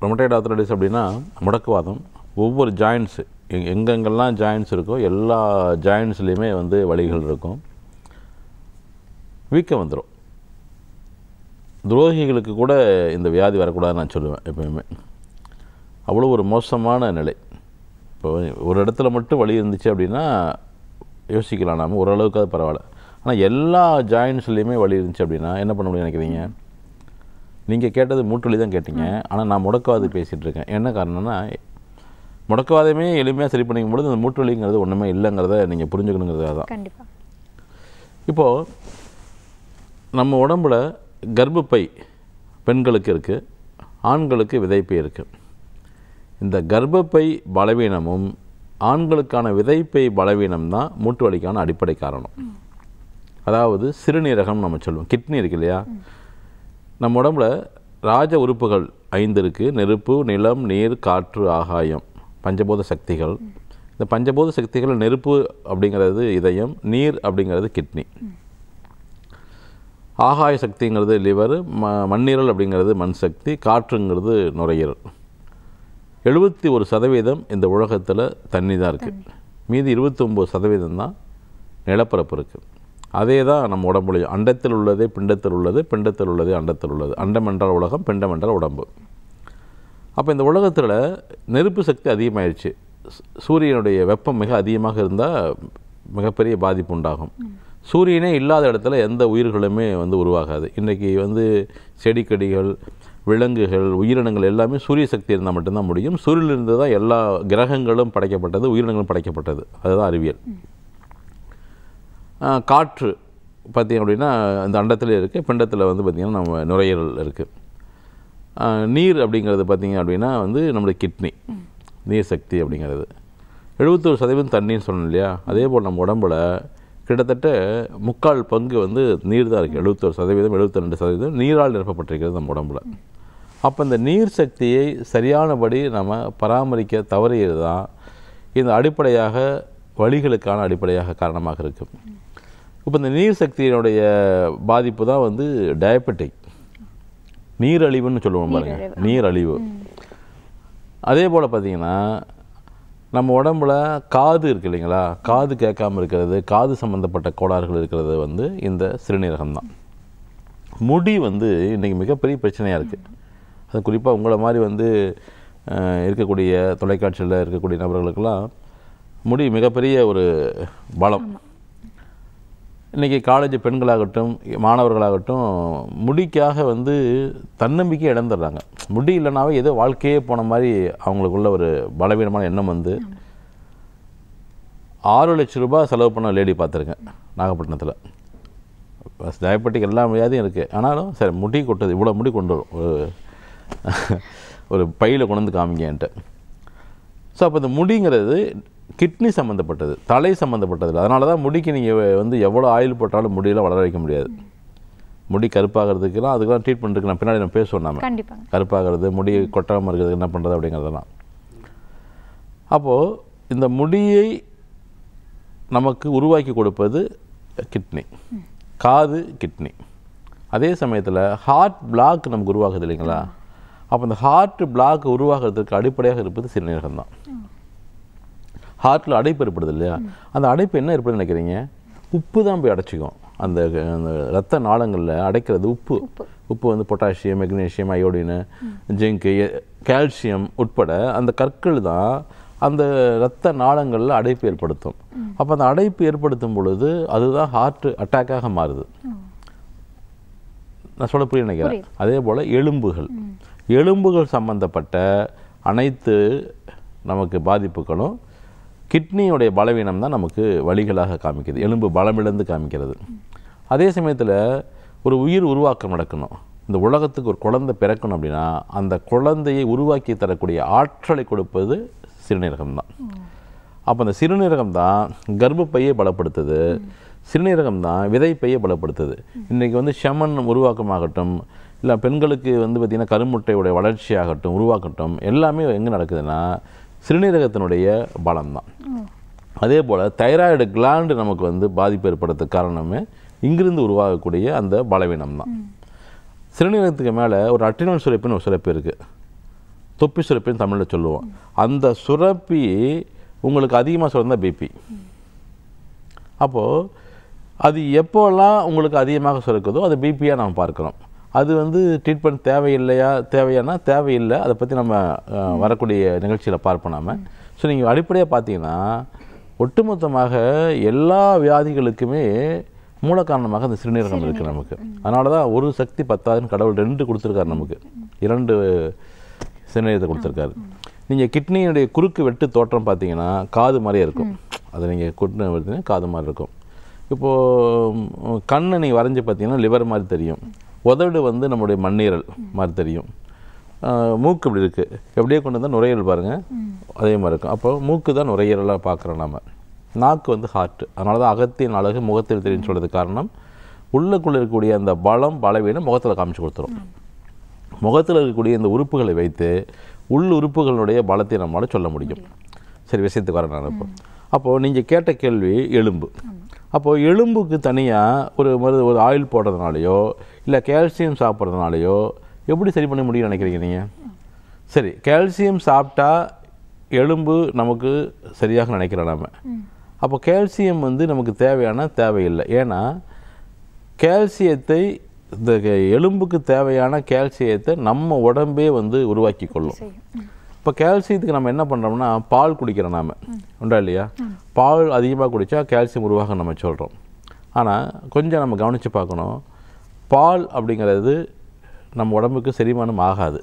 ரொமட்டைட் ஆர்த்தரைட்டிஸ் அப்படின்னா முடக்குவாதம் ஒவ்வொரு ஜாயின்ட்ஸு எங் எங்கெங்கெல்லாம் ஜாயின்ட்ஸ் இருக்கோ எல்லா ஜாயின்ட்ஸ்லேயுமே வந்து வழிகள் இருக்கும் வீக்கம் வந்துடும் துரோகிகளுக்கு கூட இந்த வியாதி வரக்கூடாதுன்னு நான் சொல்லுவேன் எப்பயுமே அவ்வளோ ஒரு மோசமான நிலை இப்போ ஒரு இடத்துல மட்டும் வழி இருந்துச்சு அப்படின்னா யோசிக்கலாம் நாம் ஓரளவுக்கு அது பரவாயில்ல ஆனால் எல்லா ஜாயின்ட்ஸ்லேயுமே வழி இருந்துச்சு அப்படின்னா என்ன பண்ண முடியும் நினைக்கிறீங்க நீங்கள் கேட்டது மூட்டுவலி தான் கேட்டீங்க ஆனால் நான் முடக்கவாதம் பேசிகிட்டு இருக்கேன் என்ன காரணம்னா முடக்கவாதமே எளிமையாக சரி பண்ணிக்கும் பொழுது இந்த மூட்டுவலிங்கிறது ஒன்றுமே இல்லைங்கிறத நீங்கள் புரிஞ்சுக்கணுங்கிறதாக தான் கண்டிப்பாக இப்போது நம்ம உடம்புல கர்ப்பப்பை பெண்களுக்கு இருக்குது ஆண்களுக்கு விதைப்பை இருக்குது இந்த கர்ப்பப்பை பலவீனமும் ஆண்களுக்கான விதைப்பை பலவீனம் தான் மூட்டு வலிக்கான அடிப்படை காரணம் அதாவது சிறுநீரகம் நம்ம சொல்லுவோம் கிட்னி இருக்கு இல்லையா நம்ம உடம்புல ராஜ உறுப்புகள் ஐந்து இருக்குது நெருப்பு நிலம் நீர் காற்று ஆகாயம் பஞ்சபோத சக்திகள் இந்த பஞ்சபோத சக்திகள் நெருப்பு அப்படிங்கிறது இதயம் நீர் அப்படிங்கிறது கிட்னி ஆகாய சக்திங்கிறது லிவர் ம மண்ணீரல் அப்படிங்கிறது மண் சக்தி காற்றுங்கிறது நுரையீரல் எழுபத்தி ஒரு சதவீதம் இந்த உலகத்தில் தண்ணி தான் இருக்குது மீதி இருபத்தொம்போது சதவீதம் தான் நிலப்பரப்பு இருக்குது அதே தான் நம்ம உடம்புலையும் அண்டத்தில் உள்ளது பிண்டத்தில் உள்ளது பிண்டத்தில் உள்ளது அண்டத்தில் உள்ளது அண்டம் என்றால் உலகம் பிண்டம் என்றால் உடம்பு அப்போ இந்த உலகத்தில் நெருப்பு சக்தி அதிகமாகிடுச்சு சூரியனுடைய வெப்பம் மிக அதிகமாக இருந்தால் மிகப்பெரிய பாதிப்பு உண்டாகும் சூரியனே இல்லாத இடத்துல எந்த உயிர்களுமே வந்து உருவாகாது இன்றைக்கி வந்து செடிக்கடிகள் விலங்குகள் உயிரினங்கள் எல்லாமே சூரிய சக்தி இருந்தால் மட்டும்தான் முடியும் சூரியனிலிருந்து தான் எல்லா கிரகங்களும் படைக்கப்பட்டது உயிரினங்களும் படைக்கப்பட்டது அதுதான் அறிவியல் காற்று பார்த்திங்க அப்படின்னா இந்த அண்டத்தில் இருக்குது பிண்டத்தில் வந்து பார்த்திங்கன்னா நம்ம நுரையீரல் இருக்குது நீர் அப்படிங்கிறது பார்த்திங்க அப்படின்னா வந்து நம்மளுடைய கிட்னி நீர் சக்தி அப்படிங்கிறது எழுபத்தோரு சதவீதம் தண்ணின்னு சொன்னோம் இல்லையா அதே போல் நம்ம உடம்பில் கிட்டத்தட்ட முக்கால் பங்கு வந்து நீர் தான் இருக்குது எழுபத்தோரு சதவீதம் எழுபத்தி சதவீதம் நீரால் நிரப்பப்பட்டிருக்கிறது நம்ம உடம்புல அப்போ இந்த நீர் சக்தியை சரியானபடி நம்ம பராமரிக்க தவறியது தான் இந்த அடிப்படையாக வழிகளுக்கான அடிப்படையாக காரணமாக இருக்குது இப்போ இந்த நீர் சக்தியினுடைய பாதிப்பு தான் வந்து டயபெட்டிக் நீரழிவுன்னு சொல்லுவோம் பாருங்கள் நீரழிவு அதே போல் பார்த்தீங்கன்னா நம்ம உடம்புல காது இருக்கு இல்லைங்களா காது கேட்காமல் இருக்கிறது காது சம்மந்தப்பட்ட கோளாறுகள் இருக்கிறது வந்து இந்த சிறுநீரகம் தான் முடி வந்து இன்றைக்கி மிகப்பெரிய பிரச்சனையாக இருக்குது அது குறிப்பாக உங்களை மாதிரி வந்து இருக்கக்கூடிய தொலைக்காட்சியில் இருக்கக்கூடிய நபர்களுக்கெல்லாம் முடி மிகப்பெரிய ஒரு பலம் இன்றைக்கி காலேஜ் பெண்களாகட்டும் மாணவர்களாகட்டும் முடிக்காக வந்து தன்னம்பிக்கை இழந்துடுறாங்க முடி இல்லைனாவே ஏதோ வாழ்க்கையே போன மாதிரி அவங்களுக்குள்ள ஒரு பலவீனமான எண்ணம் வந்து ஆறு லட்ச ரூபாய் செலவு பண்ண லேடி பார்த்துருக்கேன் நாகப்பட்டினத்தில் தயப்பட்டிக்கு எல்லா மரியாதையும் இருக்குது ஆனாலும் சரி முடி கொட்டுது இவ்வளோ முடி கொண்டு வரும் ஒரு ஒரு பையில் கொண்டு வந்து காமிங்கன்ட்டு ஸோ அப்போ இந்த முடிங்கிறது கிட்னி சம்மந்தப்பட்டது தலை சம்மந்தப்பட்டது அதனால தான் முடிக்கு நீங்கள் வந்து எவ்வளோ ஆயில் போட்டாலும் முடியெல்லாம் வளர வைக்க முடியாது முடி கருப்பாகிறதுக்குலாம் அதுக்கெல்லாம் ட்ரீட்மெண்ட்டுக்கு நான் பின்னாடி நான் பேசுவோம் நாம கருப்பாகிறது முடி கொட்டாமல் இருக்கிறதுக்கு என்ன பண்ணுறது அப்படிங்கிறதெல்லாம் அப்போது இந்த முடியை நமக்கு உருவாக்கி கொடுப்பது கிட்னி காது கிட்னி அதே சமயத்தில் ஹார்ட் பிளாக் நமக்கு உருவாகுது இல்லைங்களா அப்போ இந்த ஹார்ட் பிளாக் உருவாகிறதுக்கு அடிப்படையாக இருப்பது சிறுநீரகம் தான் ஹார்ட்டில் அடைப்பு ஏற்படுது இல்லையா அந்த அடைப்பு என்ன ஏற்படுது நினைக்கிறீங்க உப்பு தான் போய் அடைச்சிக்கும் அந்த ரத்த நாளங்களில் அடைக்கிறது உப்பு உப்பு வந்து potassium magnesium iodine zinc calcium உட்பட அந்த கற்கள் தான் அந்த இரத்த நாளங்களில் அடைப்பு ஏற்படுத்தும் அப்போ அந்த அடைப்பு ஏற்படுத்தும் பொழுது அதுதான் ஹார்ட்டு அட்டாக்காக மாறுது நான் சொல்ல புரிய நினைக்கிறேன் அதே போல் எலும்புகள் எலும்புகள் சம்பந்தப்பட்ட அனைத்து நமக்கு பாதிப்புகளும் கிட்னியுடைய பலவீனம் தான் நமக்கு வழிகளாக காமிக்கிறது எலும்பு பலமிழந்து காமிக்கிறது அதே சமயத்தில் ஒரு உயிர் உருவாக்கம் நடக்கணும் இந்த உலகத்துக்கு ஒரு குழந்தை பிறக்கணும் அப்படின்னா அந்த குழந்தையை உருவாக்கி தரக்கூடிய ஆற்றலை கொடுப்பது சிறுநீரகம் தான் அப்போ அந்த சிறுநீரகம் தான் கர்ப்பப்பையை பலப்படுத்துது சிறுநீரகம் தான் விதைப்பையை பலப்படுத்துது இன்றைக்கி வந்து செமன் உருவாக்கமாகட்டும் இல்லை பெண்களுக்கு வந்து பார்த்திங்கன்னா கருமுட்டையுடைய வளர்ச்சி ஆகட்டும் உருவாக்கட்டும் எல்லாமே எங்கே நடக்குதுன்னா சிறுநீரகத்தினுடைய பலம் தான் அதே போல் தைராய்டு கிளாண்டு நமக்கு வந்து பாதிப்பு ஏற்படுறதுக்கு காரணமே இங்கிருந்து உருவாகக்கூடிய அந்த பலவீனம் தான் சிறுநீரகத்துக்கு மேலே ஒரு அட்டினல் சுரப்பின்னு ஒரு சுரப்பு இருக்குது தொப்பி சுரப்பின்னு தமிழில் சொல்லுவோம் அந்த சுரப்பி உங்களுக்கு அதிகமாக சுரந்தால் பிபி அப்போது அது எப்போல்லாம் உங்களுக்கு அதிகமாக சுரக்குதோ அது பிபியாக நாம் பார்க்குறோம் அது வந்து ட்ரீட்மெண்ட் தேவையில்லையா தேவையானா தேவையில்லை அதை பற்றி நம்ம வரக்கூடிய நிகழ்ச்சியில் பார்ப்போம் நாம் ஸோ நீங்கள் அடிப்படையாக பார்த்தீங்கன்னா ஒட்டுமொத்தமாக எல்லா வியாதிகளுக்குமே மூல காரணமாக அந்த சிறுநீரகம் இருக்குது நமக்கு அதனால தான் ஒரு சக்தி பத்தாதுன்னு கடவுள் ரெண்டு கொடுத்துருக்காரு நமக்கு இரண்டு சிறுநீரகத்தை கொடுத்துருக்காரு நீங்கள் கிட்னியினுடைய குறுக்கு வெட்டு தோற்றம் பார்த்தீங்கன்னா காது மாதிரியே இருக்கும் அதை நீங்கள் குட்னு பார்த்தீங்கன்னா காது மாதிரி இருக்கும் இப்போது கண்ணை நீங்கள் வரைஞ்சி பார்த்தீங்கன்னா லிவர் மாதிரி தெரியும் உதடு வந்து நம்முடைய மண்ணீரல் மாதிரி தெரியும் மூக்கு இப்படி இருக்குது எப்படியே கொண்டு வந்தால் நுரையீரல் பாருங்கள் அதே மாதிரி இருக்கும் அப்போ மூக்கு தான் நுரையீரலாக பார்க்குறோம் நம்ம நாக்கு வந்து ஹார்ட்டு அதனால தான் அகத்தின் அழகு முகத்தில் தெரியுன்னு சொல்கிறது காரணம் உள்ளக்குள்ளே இருக்கக்கூடிய அந்த பலம் பலவீனம் முகத்தில் காமிச்சு கொடுத்துரும் முகத்தில் இருக்கக்கூடிய இந்த உறுப்புகளை வைத்து உள் உறுப்புகளுடைய பலத்தை நம்மளால் சொல்ல முடியும் சரி விஷயத்துக்கு வரேன் நான் இப்போ அப்போது நீங்கள் கேட்ட கேள்வி எலும்பு அப்போது எலும்புக்கு தனியாக ஒரு மருந்து ஒரு ஆயில் போடுறதுனாலையோ இல்லை கால்சியம் சாப்பிட்றதுனாலையோ எப்படி சரி பண்ண முடியும்னு நினைக்கிறீங்க நீங்கள் சரி கால்சியம் சாப்பிட்டா எலும்பு நமக்கு சரியாக நினைக்கிறோம் நம்ம அப்போ கால்சியம் வந்து நமக்கு தேவையான தேவையில்லை ஏன்னா கால்சியத்தை இந்த எலும்புக்கு தேவையான கால்சியத்தை நம்ம உடம்பே வந்து உருவாக்கி கொள்ளும் இப்போ கால்சியத்துக்கு நம்ம என்ன பண்ணுறோம்னா பால் குடிக்கிறோம் நாம உண்டா இல்லையா பால் அதிகமாக குடித்தா கால்சியம் உருவாக நம்ம சொல்கிறோம் ஆனால் கொஞ்சம் நம்ம கவனித்து பார்க்கணும் பால் அப்படிங்கிறது நம்ம உடம்புக்கு செரிமானம் ஆகாது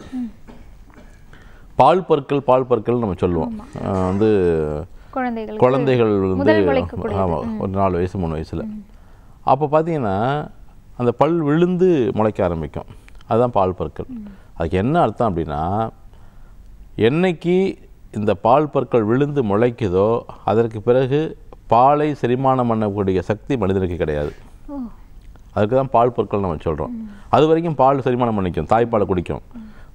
பால் பொருட்கள் பால் பொருட்கள் நம்ம சொல்லுவோம் வந்து குழந்தைகள் வந்து ஆமாம் ஒரு நாலு வயசு மூணு வயசில் அப்போ பார்த்தீங்கன்னா அந்த பல் விழுந்து முளைக்க ஆரம்பிக்கும் அதுதான் பால் பற்கள் அதுக்கு என்ன அர்த்தம் அப்படின்னா என்னைக்கு இந்த பால் பற்கள் விழுந்து முளைக்குதோ அதற்கு பிறகு பாலை செரிமானம் பண்ணக்கூடிய சக்தி மனிதனுக்கு கிடையாது அதுக்கு தான் பால் பொருட்கள் நம்ம சொல்கிறோம் அது வரைக்கும் பால் செரிமானம் பண்ணிக்கும் தாய்ப்பாலை குடிக்கும்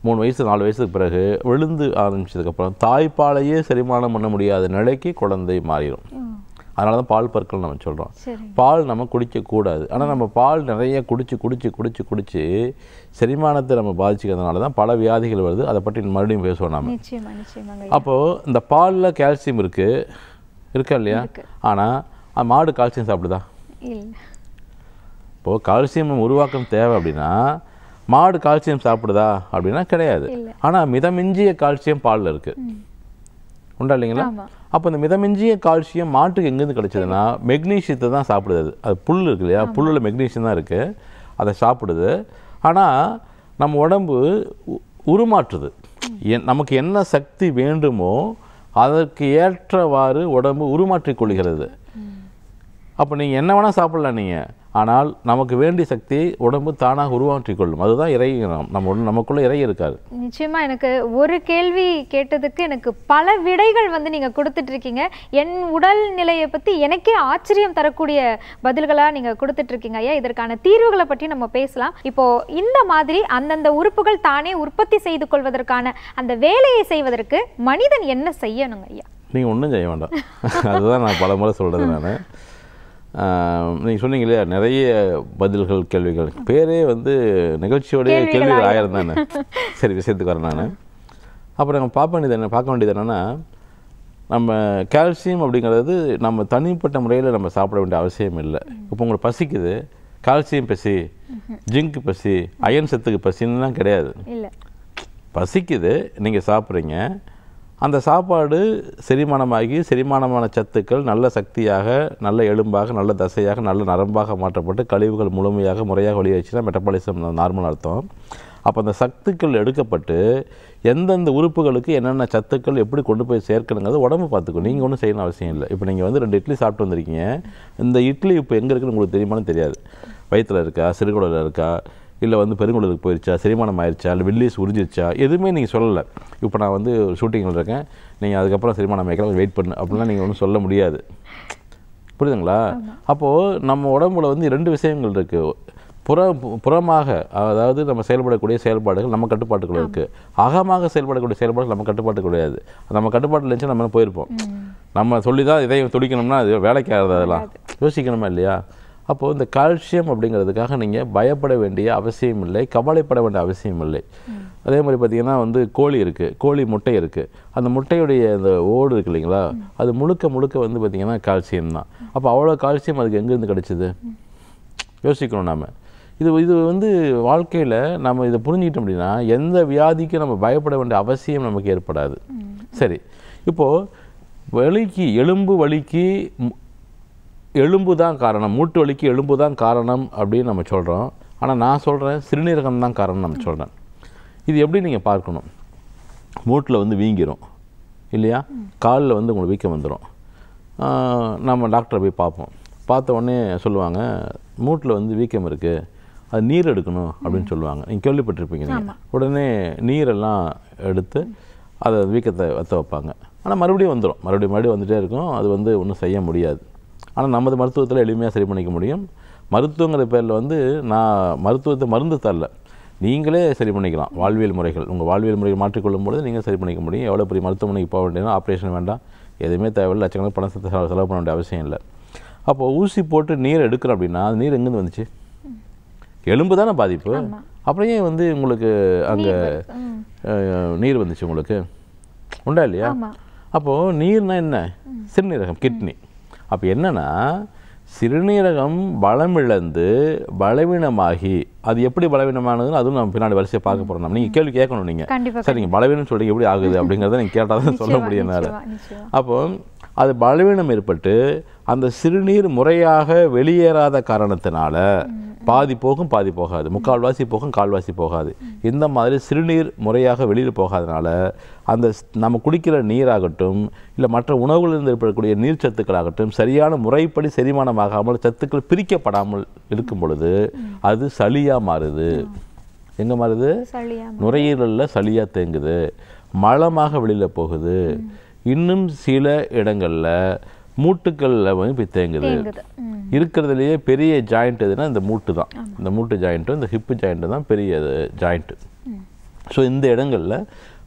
மூணு வயசு நாலு வயசுக்கு பிறகு விழுந்து ஆரம்பித்ததுக்கப்புறம் தாய்ப்பாலையே செரிமானம் பண்ண முடியாத நிலைக்கு குழந்தை மாறிடும் அதனால தான் பால் பற்கள் நம்ம சொல்கிறோம் பால் நம்ம குடிக்கக்கூடாது ஆனால் நம்ம பால் நிறைய குடித்து குடித்து குடித்து குடித்து செரிமானத்தை நம்ம பாதிச்சுக்கிறதுனால தான் பல வியாதிகள் வருது அதை பற்றி மறுபடியும் பேசுவோம் நாம் அப்போது இந்த பாலில் கால்சியம் இருக்குது இருக்கா இல்லையா ஆனால் மாடு கால்சியம் சாப்பிடுதா இப்போது கால்சியம் உருவாக்கம் தேவை அப்படின்னா மாடு கால்சியம் சாப்பிடுதா அப்படின்னா கிடையாது ஆனால் மிதமிஞ்சிய கால்சியம் பாலில் இருக்குது உண்டா இல்லைங்களா அப்போ இந்த மிதமிஞ்சிய கால்சியம் மாட்டுக்கு எங்கேருந்து கிடைச்சதுன்னா மெக்னீஷியத்தை தான் சாப்பிடுது அது புல் இருக்கு இல்லையா புல்லில் மெக்னீஷியம் தான் இருக்குது அதை சாப்பிடுது ஆனால் நம்ம உடம்பு உருமாற்றுது நமக்கு என்ன சக்தி வேண்டுமோ அதற்கு ஏற்றவாறு உடம்பு உருமாற்றிக் கொள்கிறது அப்போ நீங்கள் என்ன வேணால் சாப்பிட்லாம் நீங்கள் ஆனால் நமக்கு வேண்டிய சக்தியை உடம்பு தானாக உருவாற்றி கொள்ளும் அதுதான் இறை நம்ம நமக்குள்ள இறை இருக்காது நிச்சயமா எனக்கு ஒரு கேள்வி கேட்டதுக்கு எனக்கு பல விடைகள் வந்து நீங்க கொடுத்துட்டு இருக்கீங்க என் உடல் நிலையை பத்தி எனக்கே ஆச்சரியம் தரக்கூடிய பதில்களா நீங்க கொடுத்துட்டு இருக்கீங்க ஐயா இதற்கான தீர்வுகளை பற்றி நம்ம பேசலாம் இப்போ இந்த மாதிரி அந்தந்த உறுப்புகள் தானே உற்பத்தி செய்து கொள்வதற்கான அந்த வேலையை செய்வதற்கு மனிதன் என்ன செய்யணுங்க ஐயா நீங்கள் ஒன்றும் செய்ய வேண்டாம் அதுதான் நான் பல முறை சொல்கிறது நான் நீங்கள் சொன்னீங்க இல்லையா நிறைய பதில்கள் கேள்விகள் பேரே வந்து நிகழ்ச்சியோடைய கேள்விகள் ஆயிரம் தானே சரி விஷயத்துக்கு வரேன் நான் அப்புறம் நம்ம பார்க்க வேண்டியது என்ன பார்க்க வேண்டியது என்னென்னா நம்ம கால்சியம் அப்படிங்கிறது நம்ம தனிப்பட்ட முறையில் நம்ம சாப்பிட வேண்டிய அவசியம் இல்லை இப்போ உங்களுக்கு பசிக்குது கால்சியம் பசி ஜிங்க் பசி அயன் சத்துக்கு பசின்னுலாம் கிடையாது பசிக்குது நீங்கள் சாப்பிட்றீங்க அந்த சாப்பாடு செரிமானமாகி செரிமானமான சத்துக்கள் நல்ல சக்தியாக நல்ல எலும்பாக நல்ல தசையாக நல்ல நரம்பாக மாற்றப்பட்டு கழிவுகள் முழுமையாக முறையாக வெளியேச்சுன்னா மெட்டபாலிசம் நார்மல் அர்த்தம் அப்போ அந்த சத்துக்கள் எடுக்கப்பட்டு எந்தெந்த உறுப்புகளுக்கு என்னென்ன சத்துக்கள் எப்படி கொண்டு போய் சேர்க்கணுங்கிறது உடம்பு பார்த்துக்கணும் நீங்கள் ஒன்றும் செய்யணும் அவசியம் இல்லை இப்போ நீங்கள் வந்து ரெண்டு இட்லி சாப்பிட்டு வந்திருக்கீங்க இந்த இட்லி இப்போ எங்கே இருக்குன்னு உங்களுக்கு தெரியுமான்னு தெரியாது வயிற்றில் இருக்கா சிறுகுடலில் இருக்கா இல்லை வந்து பெருங்குடலுக்கு போயிருச்சா செரிமானம் ஆயிடுச்சா இல்லை வில்லிஸ் உறிஞ்சிருச்சா எதுவுமே நீங்கள் சொல்லலை இப்போ நான் வந்து ஒரு ஷூட்டிங்கில் இருக்கேன் நீங்கள் அதுக்கப்புறம் செரிமானம் ஆயிக்கலாம் வெயிட் பண்ணு அப்படிலாம் நீங்கள் ஒன்றும் சொல்ல முடியாது புரியுதுங்களா அப்போது நம்ம உடம்புல வந்து ரெண்டு விஷயங்கள் இருக்குது புற புறமாக அதாவது நம்ம செயல்படக்கூடிய செயல்பாடுகள் நம்ம கட்டுப்பாட்டுக்குள்ள இருக்குது அகமாக செயல்படக்கூடிய செயல்பாடுகள் நம்ம கட்டுப்பாட்டு கிடையாது நம்ம கட்டுப்பாட்டில் இருந்துச்சு நம்ம போயிருப்போம் நம்ம சொல்லி தான் இதை துடிக்கணும்னா அது வேலைக்கு அதெல்லாம் யோசிக்கணுமா இல்லையா அப்போது இந்த கால்சியம் அப்படிங்கிறதுக்காக நீங்கள் பயப்பட வேண்டிய அவசியம் இல்லை கவலைப்பட வேண்டிய அவசியம் இல்லை அதே மாதிரி பார்த்திங்கன்னா வந்து கோழி இருக்குது கோழி முட்டை இருக்குது அந்த முட்டையுடைய அந்த ஓடு இருக்கு இல்லைங்களா அது முழுக்க முழுக்க வந்து பார்த்திங்கன்னா கால்சியம் தான் அப்போ அவ்வளோ கால்சியம் அதுக்கு எங்கேருந்து கிடச்சிது யோசிக்கணும் நாம் இது இது வந்து வாழ்க்கையில் நம்ம இதை புரிஞ்சுக்கிட்டோம் அப்படின்னா எந்த வியாதிக்கும் நம்ம பயப்பட வேண்டிய அவசியம் நமக்கு ஏற்படாது சரி இப்போது வலிக்கு எலும்பு வலிக்கு எலும்பு தான் காரணம் மூட்டு வலிக்கு எலும்பு தான் காரணம் அப்படின்னு நம்ம சொல்கிறோம் ஆனால் நான் சொல்கிறேன் சிறுநீரகம் தான் காரணம் நம்ம சொல்கிறேன் இது எப்படி நீங்கள் பார்க்கணும் மூட்டில் வந்து வீங்கிரும் இல்லையா காலில் வந்து உங்களுக்கு வீக்கம் வந்துடும் நம்ம டாக்டரை போய் பார்ப்போம் பார்த்த உடனே சொல்லுவாங்க மூட்டில் வந்து வீக்கம் இருக்குது அது நீர் எடுக்கணும் அப்படின்னு சொல்லுவாங்க நீங்கள் கேள்விப்பட்டிருப்பீங்க உடனே நீரெல்லாம் எடுத்து அதை வீக்கத்தை வத்த வைப்பாங்க ஆனால் மறுபடியும் வந்துடும் மறுபடியும் மறுபடியும் வந்துகிட்டே இருக்கும் அது வந்து ஒன்றும் செய்ய முடியாது ஆனால் நமது மருத்துவத்தில் எளிமையாக சரி பண்ணிக்க முடியும் மருத்துவங்கிற பேரில் வந்து நான் மருத்துவத்தை மருந்து தரல நீங்களே சரி பண்ணிக்கலாம் வாழ்வியல் முறைகள் உங்கள் வாழ்வியல் முறைகள் மாற்றிக்கொள்ளும் பொழுது நீங்கள் சரி பண்ணிக்க முடியும் எவ்வளோ பெரிய மருத்துவமனைக்கு போக வேண்டியதுனா ஆப்ரேஷன் வேண்டாம் எதுவுமே தேவையில்லை லட்சங்களும் பணம் செலவு பண்ண வேண்டிய அவசியம் இல்லை அப்போது ஊசி போட்டு நீர் எடுக்கிறோம் அப்படின்னா அது நீர் எங்கேருந்து வந்துச்சு எலும்பு தானே பாதிப்பு அப்புறம் ஏன் வந்து உங்களுக்கு அங்கே நீர் வந்துச்சு உங்களுக்கு உண்டா இல்லையா அப்போது நீர்னா என்ன சிறுநீரகம் கிட்னி அப்போ என்னென்னா சிறுநீரகம் பலமிழந்து பலவீனமாகி அது எப்படி பலவீனமானதுன்னு அதுவும் நம்ம பின்னாடி வரிசையை பார்க்க போகிறோம் நம்ம நீங்கள் கேள்வி கேட்கணும் நீங்கள் சரிங்க பலவீனம் சொல்லிட்டு எப்படி ஆகுது அப்படிங்கிறத நீங்கள் கேட்டால் தான் சொல்ல முடியும் அப்போ அது பலவீனம் ஏற்பட்டு அந்த சிறுநீர் முறையாக வெளியேறாத காரணத்தினால பாதி போகும் பாதி போகாது முக்கால்வாசி போகும் கால்வாசி போகாது இந்த மாதிரி சிறுநீர் முறையாக வெளியில் போகாதனால அந்த நம்ம குடிக்கிற நீராகட்டும் இல்லை மற்ற உணவுகளிலிருந்து ஏற்படக்கூடிய நீர் சத்துக்களாகட்டும் சரியான முறைப்படி செரிமானமாகாமல் சத்துக்கள் பிரிக்கப்படாமல் இருக்கும் பொழுது அது சளியாக மாறுது எங்கே மாறுது நுரையீரலில் சளியாக தேங்குது மலமாக வெளியில் போகுது இன்னும் சில இடங்களில் மூட்டுக்களில் வந்து இப்போ தேங்குது இருக்கிறதுலையே பெரிய ஜாயிண்ட் எதுனா இந்த மூட்டு தான் இந்த மூட்டு ஜாயிண்ட்டும் இந்த ஹிப்பு ஜாயிண்ட்டு தான் பெரிய ஜாயிண்ட்டு ஸோ இந்த இடங்களில்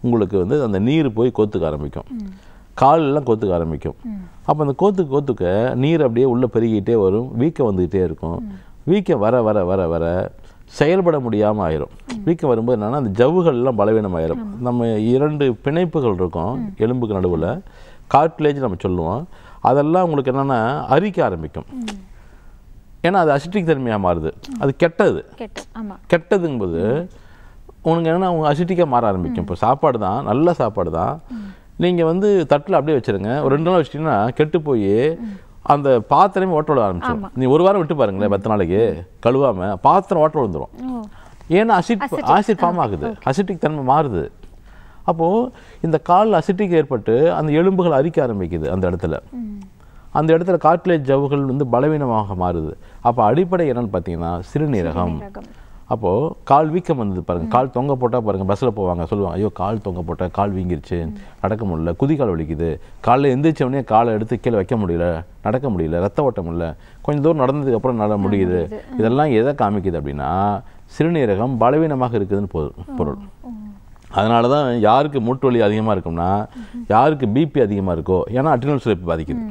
உங்களுக்கு வந்து அந்த நீர் போய் கோத்துக்க ஆரம்பிக்கும் காலெல்லாம் கோத்துக்க ஆரம்பிக்கும் அப்போ அந்த கோத்து கோத்துக்க நீர் அப்படியே உள்ளே பெருகிக்கிட்டே வரும் வீக்கம் வந்துக்கிட்டே இருக்கும் வீக்கம் வர வர வர வர செயல்பட முடியாமல் ஆயிரும் வீக்கம் வரும்போது என்னென்னா அந்த ஜவ்வுகள்லாம் ஆயிரும் நம்ம இரண்டு பிணைப்புகள் இருக்கும் எலும்புக்கு நடுவில் கார்ட்லேஜ் நம்ம சொல்லுவோம் அதெல்லாம் உங்களுக்கு என்னென்னா அரிக்க ஆரம்பிக்கும் ஏன்னா அது அசிட்டிக் தன்மையாக மாறுது அது கெட்டது கெட்டதுங்கும்போது உனக்கு என்னென்னா அவங்க அசிட்டிக்காக மாற ஆரம்பிக்கும் இப்போ சாப்பாடு தான் நல்ல சாப்பாடு தான் நீங்கள் வந்து தட்டில் அப்படியே வச்சுருங்க ஒரு ரெண்டு நாள் வச்சிட்டிங்கன்னா கெட்டு போய் அந்த பாத்திரமே ஓட்ட விட ஆரம்பிச்சோம் நீ ஒரு வாரம் விட்டு பாருங்களேன் பத்து நாளைக்கு கழுவாம பாத்திரம் ஓட்ட விழுந்துடும் ஏன்னா அசிட் ஃபார்ம் ஆகுது அசிட்டிக் தன்மை மாறுது அப்போது இந்த கால் அசிட்டிக் ஏற்பட்டு அந்த எலும்புகள் அரிக்க ஆரம்பிக்குது அந்த இடத்துல அந்த இடத்துல காட்லேஜ் ஜவுகள் வந்து பலவீனமாக மாறுது அப்போ அடிப்படை என்னன்னு பார்த்தீங்கன்னா சிறுநீரகம் அப்போது கால் வீக்கம் வந்தது பாருங்கள் கால் தொங்க போட்டால் பாருங்கள் பஸ்ஸில் போவாங்க சொல்லுவாங்க ஐயோ கால் தொங்க போட்டால் கால் வீங்கிருச்சு நடக்க முடியல குதிகால் வலிக்குது காலில் எந்திரிச்சவொடனே காலை எடுத்து கீழே வைக்க முடியல நடக்க முடியல ரத்த ஓட்டம் இல்லை கொஞ்சம் தூரம் நடந்ததுக்கப்புறம் நட முடியுது இதெல்லாம் எதை காமிக்குது அப்படின்னா சிறுநீரகம் பலவீனமாக இருக்குதுன்னு பொருள் அதனால தான் யாருக்கு மூட்டு வலி அதிகமாக இருக்கும்னா யாருக்கு பிபி அதிகமாக இருக்கோ ஏன்னா அட்ரினல் சுரப்பு பாதிக்குது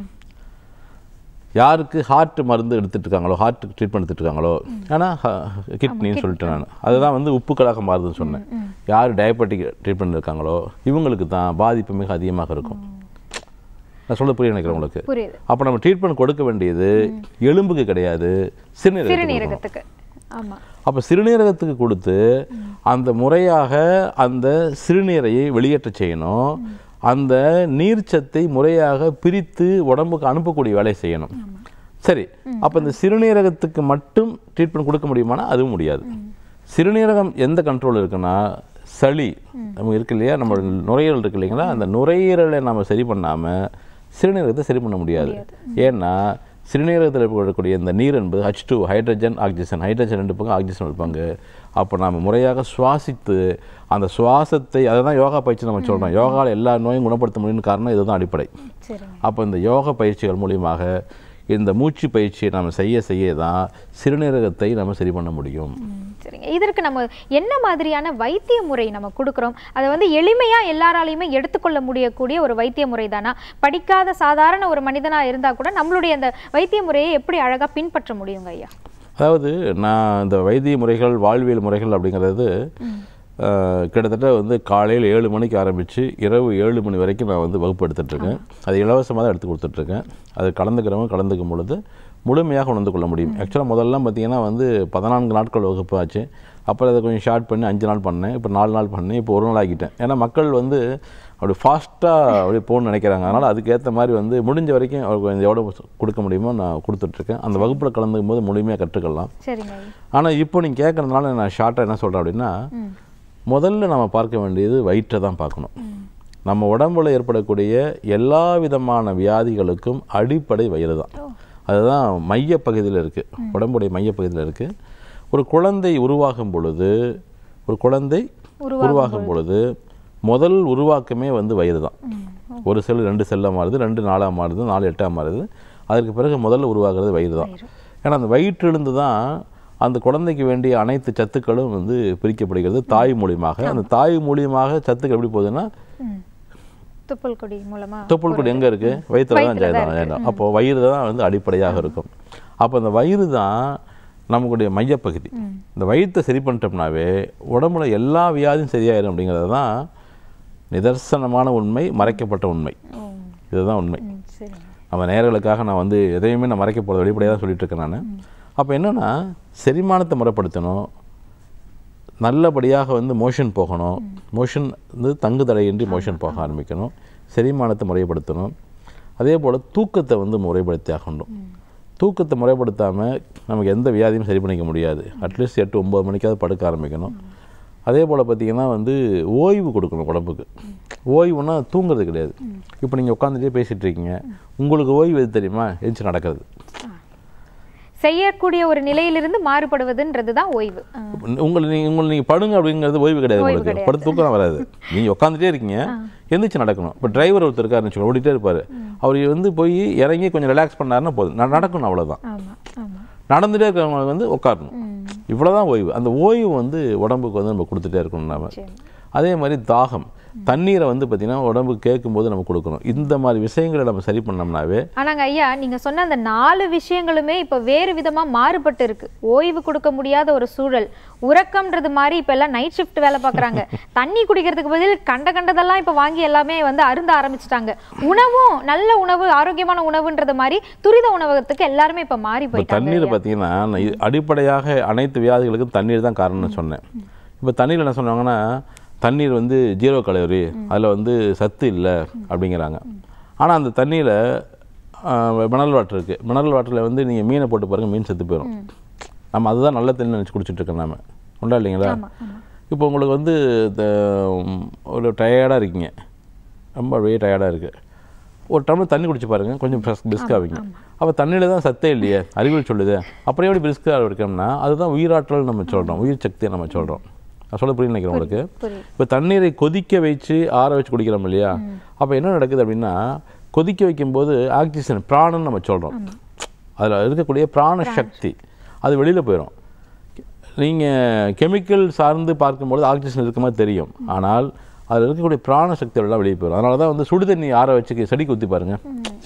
யாருக்கு ஹார்ட் மருந்து எடுத்துகிட்டு இருக்காங்களோ ஹார்ட் ட்ரீட்மெண்ட் எடுத்துகிட்டு இருக்காங்களோ ஆனால் கிட்னின்னு சொல்லிட்டு நான் அதுதான் வந்து உப்பு கலாக மாறுதுன்னு சொன்னேன் யார் டயபெட்டிக் ட்ரீட்மெண்ட் இருக்காங்களோ இவங்களுக்கு தான் பாதிப்பு மிக அதிகமாக இருக்கும் நான் சொல்ல புரிய நினைக்கிறேன் உங்களுக்கு அப்போ நம்ம ட்ரீட்மெண்ட் கொடுக்க வேண்டியது எலும்புக்கு கிடையாது சிறுநீரகத்துக்கு அப்போ சிறுநீரகத்துக்கு கொடுத்து அந்த முறையாக அந்த சிறுநீரையை வெளியேற்ற செய்யணும் அந்த நீர்ச்சத்தை முறையாக பிரித்து உடம்புக்கு அனுப்பக்கூடிய வேலை செய்யணும் சரி அப்போ இந்த சிறுநீரகத்துக்கு மட்டும் ட்ரீட்மெண்ட் கொடுக்க முடியுமானா அதுவும் முடியாது சிறுநீரகம் எந்த கண்ட்ரோல் இருக்குன்னா சளி நம்ம இருக்கு இல்லையா நம்ம நுரையீரல் இருக்கு இல்லைங்களா அந்த நுரையீரலை நம்ம சரி பண்ணாமல் சிறுநீரகத்தை சரி பண்ண முடியாது ஏன்னா சிறுநீரகத்தில் இருக்கக்கூடிய இந்த நீர் என்பது H two hydrogen oxygen hydrogen ரெண்டு பங்கு ஆக்சிஜன் ஒரு பங்கு அப்போ நாம் முறையாக சுவாசித்து அந்த சுவாசத்தை அதை தான் யோகா பயிற்சி நம்ம சொல்கிறோம் யோகாவில் எல்லா நோயும் குணப்படுத்த முடியும்னு காரணம் இதுதான் அடிப்படை அப்போ இந்த யோகா பயிற்சிகள் மூலியமாக இந்த மூச்சு பயிற்சியை நம்ம செய்ய செய்ய தான் சிறுநீரகத்தை நம்ம சரி பண்ண முடியும் சரிங்க இதற்கு நம்ம என்ன மாதிரியான வைத்திய முறை நம்ம கொடுக்குறோம் அதை வந்து எளிமையாக எல்லாராலையுமே எடுத்துக்கொள்ள முடியக்கூடிய ஒரு வைத்திய முறை தானா படிக்காத சாதாரண ஒரு மனிதனாக இருந்தால் கூட நம்மளுடைய அந்த வைத்திய முறையை எப்படி அழகாக பின்பற்ற முடியுங்க ஐயா அதாவது நான் இந்த வைத்திய முறைகள் வாழ்வியல் முறைகள் அப்படிங்கிறது கிட்டத்தட்ட வந்து காலையில் ஏழு மணிக்கு ஆரம்பித்து இரவு ஏழு மணி வரைக்கும் நான் வந்து வகுப்பு எடுத்துகிட்ருக்கேன் அது இலவசமாக தான் எடுத்து கொடுத்துட்ருக்கேன் அது கலந்துக்கிறவங்க கலந்துக்கும் பொழுது முழுமையாக உணர்ந்து கொள்ள முடியும் ஆக்சுவலாக முதல்லாம் பார்த்திங்கன்னா வந்து பதினான்கு நாட்கள் வகுப்பு ஆச்சு அப்புறம் அதை கொஞ்சம் ஷார்ட் பண்ணி அஞ்சு நாள் பண்ணேன் இப்போ நாலு நாள் பண்ணேன் இப்போ ஒரு நாள் ஆகிட்டேன் ஏன்னா மக்கள் வந்து அப்படி ஃபாஸ்ட்டாக அப்படி போகணுன்னு நினைக்கிறாங்க அதனால் அதுக்கேற்ற மாதிரி வந்து முடிஞ்ச வரைக்கும் கொஞ்சம் எவ்வளோ கொடுக்க முடியுமோ நான் கொடுத்துட்ருக்கேன் அந்த வகுப்பில் கலந்துக்கும் போது முழுமையாக கற்றுக்கலாம் ஆனால் இப்போ நீங்கள் கேட்குறதுனால நான் ஷார்ட்டாக என்ன சொல்கிறேன் அப்படின்னா முதல்ல நம்ம பார்க்க வேண்டியது வயிற்றை தான் பார்க்கணும் நம்ம உடம்புல ஏற்படக்கூடிய எல்லா விதமான வியாதிகளுக்கும் அடிப்படை வயிறு தான் அதுதான் மையப்பகுதியில் இருக்குது உடம்புடைய மையப்பகுதியில் இருக்குது ஒரு குழந்தை உருவாகும் பொழுது ஒரு குழந்தை உருவாகும் பொழுது முதல் உருவாக்கமே வந்து வயிறு தான் ஒரு செல் ரெண்டு செல்லாக மாறுது ரெண்டு நாலாக மாறுது நாலு எட்டாக மாறுது அதற்கு பிறகு முதல்ல உருவாகிறது வயிறு தான் ஏன்னா அந்த வயிற்றிலிருந்து தான் அந்த குழந்தைக்கு வேண்டிய அனைத்து சத்துக்களும் வந்து பிரிக்கப்படுகிறது தாய் மூலியமாக அந்த தாய் மூலியமாக சத்துக்கள் எப்படி போகுதுன்னா துப்புல் கொடி எங்கே இருக்குது வயிற்றுல தான் ஜெயதான் அப்போது வயிறு தான் வந்து அடிப்படையாக இருக்கும் அப்போ அந்த வயிறு தான் நம்மளுடைய மையப்பகுதி இந்த வயிற்றை சரி பண்ணிட்டோம்னாவே உடம்புல எல்லா வியாதியும் சரியாயிடும் அப்படிங்கிறது தான் நிதர்சனமான உண்மை மறைக்கப்பட்ட உண்மை இதுதான் உண்மை நம்ம நேர்களுக்காக நான் வந்து எதையுமே நான் மறைக்க போகிறது வெளிப்படையாக தான் சொல்லிட்டு இருக்கேன் நான் அப்போ என்னென்னா செரிமானத்தை முறைப்படுத்தணும் நல்லபடியாக வந்து மோஷன் போகணும் மோஷன் வந்து தங்கு தடையின்றி மோஷன் போக ஆரம்பிக்கணும் செரிமானத்தை முறைப்படுத்தணும் அதே போல் தூக்கத்தை வந்து முறைப்படுத்தி ஆகணும் தூக்கத்தை முறைப்படுத்தாமல் நமக்கு எந்த வியாதியும் சரி பண்ணிக்க முடியாது அட்லீஸ்ட் எட்டு ஒம்பது மணிக்காவது படுக்க ஆரம்பிக்கணும் அதே போல் பார்த்திங்கன்னா வந்து ஓய்வு கொடுக்கணும் உடம்புக்கு ஓய்வுன்னா தூங்குறது கிடையாது இப்போ நீங்கள் உட்காந்துட்டே பேசிகிட்டு இருக்கீங்க உங்களுக்கு ஓய்வு எது தெரியுமா எந்திரிச்சு நடக்கிறது செய்யக்கூடிய ஒரு நிலையிலிருந்து மாறுபடுவதுன்றது தான் ஓய்வு உங்களை நீங்கள் உங்களை நீங்கள் படுங்க அப்படிங்கிறது ஓய்வு கிடையாது உங்களுக்கு படுத்து தூக்கம் வராது நீங்கள் உட்காந்துட்டே இருக்கீங்க எந்திரிச்சு நடக்கணும் இப்போ டிரைவர் ஒருத்தர் இருக்காருன்னு ஓடிட்டே இருப்பார் அவர் வந்து போய் இறங்கி கொஞ்சம் ரிலாக்ஸ் பண்ணாருன்னா போதும் நடக்கணும் அவ்வளோதான் நடந்துகிட்டே இருக்கிறவங்களுக்கு வந்து உட்காரணும் இவ்வளோதான் ஓய்வு அந்த ஓய்வு வந்து உடம்புக்கு வந்து நம்ம கொடுத்துட்டே இருக்கணும் நாம அதே மாதிரி தாகம் தண்ணீரை வந்து பார்த்தீங்கன்னா உடம்பு கேட்கும்போது நம்ம கொடுக்கணும் இந்த மாதிரி விஷயங்களை நம்ம சரி பண்ணோம்னாவே ஆனாங்க ஐயா நீங்கள் சொன்ன அந்த நாலு விஷயங்களுமே இப்போ வேறு விதமாக மாறுபட்டு இருக்கு ஓய்வு கொடுக்க முடியாத ஒரு சூழல் உறக்கம்ன்றது மாதிரி இப்ப எல்லாம் நைட் ஷிஃப்ட் வேலை பார்க்குறாங்க தண்ணி குடிக்கிறதுக்கு பதில் கண்ட கண்டதெல்லாம் இப்போ வாங்கி எல்லாமே வந்து அருந்த ஆரம்பிச்சிட்டாங்க உணவும் நல்ல உணவு ஆரோக்கியமான உணவுன்றது மாதிரி துரித உணவகத்துக்கு எல்லாருமே இப்போ மாறி போய் தண்ணீர் பார்த்தீங்கன்னா அடிப்படையாக அனைத்து வியாதிகளுக்கும் தண்ணீர் தான் காரணம்னு சொன்னேன் இப்போ தண்ணியில் என்ன சொன்னாங்கன்னா தண்ணீர் வந்து ஜீரோ கலோரி அதில் வந்து சத்து இல்லை அப்படிங்கிறாங்க ஆனால் அந்த தண்ணியில் மினரல் வாட்டர் இருக்குது மினரல் வாட்டரில் வந்து நீங்கள் மீனை போட்டு பாருங்கள் மீன் செத்து போயிடும் நம்ம அதுதான் நல்ல தண்ணி நினச்சி குடிச்சிட்ருக்கோம் நாம உண்டா இல்லைங்களா இப்போ உங்களுக்கு வந்து ஒரு டயர்டாக இருக்கீங்க ரொம்ப அப்படியே டயர்டாக இருக்குது ஒரு டம்ளர் தண்ணி குடிச்சு பாருங்கள் கொஞ்சம் வைங்க அப்போ தண்ணியில் தான் சத்தே இல்லையே அறிவியல் சொல்லுது அப்புறம் எப்படி பிரிஸ்காக இருக்கோம்னா அதுதான் உயிராற்றல் நம்ம சொல்கிறோம் உயிர் சக்தியை நம்ம சொல்கிறோம் நான் சொல்ல புரியும் நினைக்கிறேன் உங்களுக்கு இப்போ தண்ணீரை கொதிக்க வச்சு ஆற வச்சு குடிக்கிறோம் இல்லையா அப்போ என்ன நடக்குது அப்படின்னா கொதிக்க வைக்கும்போது ஆக்சிஜன் பிராணம் நம்ம சொல்கிறோம் அதில் இருக்கக்கூடிய பிராண சக்தி அது வெளியில் போயிடும் நீங்கள் கெமிக்கல் சார்ந்து பார்க்கும்போது ஆக்சிஜன் இருக்க மாதிரி தெரியும் ஆனால் அதில் இருக்கக்கூடிய பிராண சக்தி எல்லாம் வெளியே போயிடும் அதனால தான் வந்து சுடு தண்ணி ஆற வச்சு செடி குத்தி பாருங்க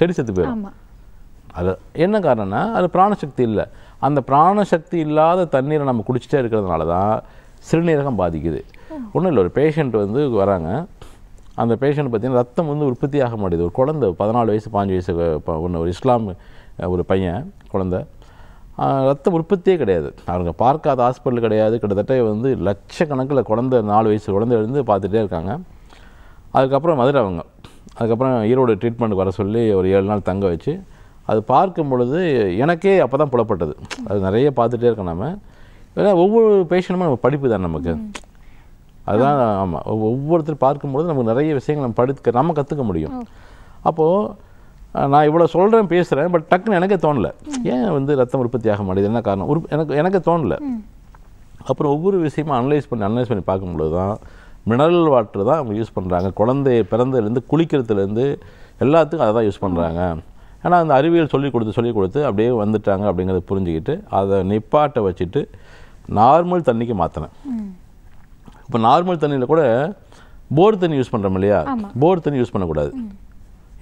செடி செத்து போயிடும் அது என்ன காரணம்னா அது பிராணசக்தி இல்லை அந்த பிராணசக்தி இல்லாத தண்ணீரை நம்ம குடிச்சிட்டே இருக்கிறதுனால தான் சிறுநீரகம் பாதிக்குது ஒன்றும் இல்லை ஒரு பேஷண்ட் வந்து வராங்க அந்த பேஷண்ட் பார்த்திங்கன்னா ரத்தம் வந்து உற்பத்தி ஆக மாட்டேது ஒரு குழந்த பதினாலு வயசு பாஞ்சு வயசு ஒன்று ஒரு இஸ்லாம் ஒரு பையன் குழந்த ரத்தம் உற்பத்தியே கிடையாது அவங்க பார்க்காத ஹாஸ்பிட்டல் கிடையாது கிட்டத்தட்ட வந்து லட்சக்கணக்கில் குழந்த நாலு வயசு குழந்தைலேருந்து பார்த்துட்டே இருக்காங்க அதுக்கப்புறம் மதுரை அவங்க அதுக்கப்புறம் ஈரோடு ட்ரீட்மெண்ட் வர சொல்லி ஒரு ஏழு நாள் தங்க வச்சு அது பார்க்கும் பொழுது எனக்கே அப்போ தான் புலப்பட்டது அது நிறைய பார்த்துட்டே இருக்கேன் நம்ம ஏன்னா ஒவ்வொரு பேஷண்ட்டுமே நம்ம படிப்பு தான் நமக்கு அதுதான் ஆமாம் ஒவ்வொருத்தர் பார்க்கும்பொழுது நமக்கு நிறைய விஷயங்கள் நம்ம படுத்து நம்ம கற்றுக்க முடியும் அப்போது நான் இவ்வளோ சொல்கிறேன் பேசுகிறேன் பட் டக்குன்னு எனக்கே தோணலை ஏன் வந்து ரத்தம் உற்பத்தி ஆக மாட்டேது என்ன காரணம் உற்ப எனக்கு எனக்கு தோணலை அப்புறம் ஒவ்வொரு விஷயமும் அனலைஸ் பண்ணி அனலைஸ் பண்ணி பார்க்கும்பொழுது தான் மினரல் வாட்டர் தான் அவங்க யூஸ் பண்ணுறாங்க குழந்தைய பிறந்ததுலேருந்து குளிக்கிறதுலேருந்து எல்லாத்துக்கும் அதை தான் யூஸ் பண்ணுறாங்க ஏன்னா அந்த அறிவியல் சொல்லிக் கொடுத்து சொல்லிக் கொடுத்து அப்படியே வந்துட்டாங்க அப்படிங்கிறத புரிஞ்சுக்கிட்டு அதை நிப்பாட்டை வச்சுட்டு நார்மல் தண்ணிக்கு மாற்றினேன் இப்போ நார்மல் தண்ணியில் கூட போர் தண்ணி யூஸ் பண்ணுறோம் இல்லையா போர் தண்ணி யூஸ் பண்ணக்கூடாது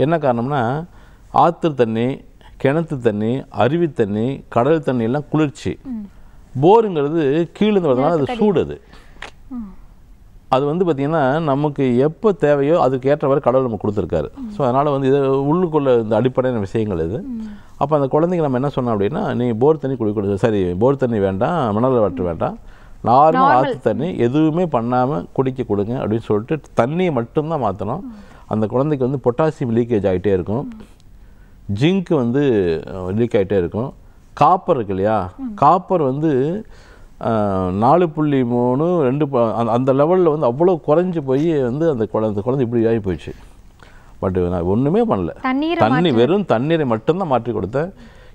என்ன காரணம்னா ஆற்று தண்ணி கிணத்து தண்ணி அருவி தண்ணி கடல் தண்ணி எல்லாம் குளிர்ச்சி போருங்கிறது கீழே வரதுனால அது சூடு அது அது வந்து பார்த்திங்கன்னா நமக்கு எப்போ தேவையோ அதுக்கு ஏற்றவாறு கடவுள் நம்ம கொடுத்துருக்காரு ஸோ அதனால் வந்து இது உள்ளுக்குள்ளே இந்த அடிப்படையான விஷயங்கள் இது அப்போ அந்த குழந்தைங்க நம்ம என்ன சொன்னோம் அப்படின்னா நீ போர் தண்ணி குடிக்கூடாது சரி போர் தண்ணி வேண்டாம் மணல் வாட்டர் வேண்டாம் நார்மல் ஆற்று தண்ணி எதுவுமே பண்ணாமல் குடிக்க கொடுங்க அப்படின்னு சொல்லிட்டு தண்ணியை மட்டும்தான் மாற்றணும் அந்த குழந்தைக்கு வந்து பொட்டாசியம் லீக்கேஜ் ஆகிட்டே இருக்கும் ஜிங்க் வந்து லீக் ஆகிட்டே இருக்கும் காப்பர் இருக்கு இல்லையா காப்பர் வந்து நாலு புள்ளி மூணு ரெண்டு அந்த லெவலில் வந்து அவ்வளோ குறைஞ்சி போய் வந்து அந்த குழந்தை குழந்தை இப்படி ஆகி போயிடுச்சு பட் நான் ஒன்றுமே பண்ணல தண்ணி வெறும் தண்ணீரை மட்டும்தான் மாற்றி கொடுத்தேன்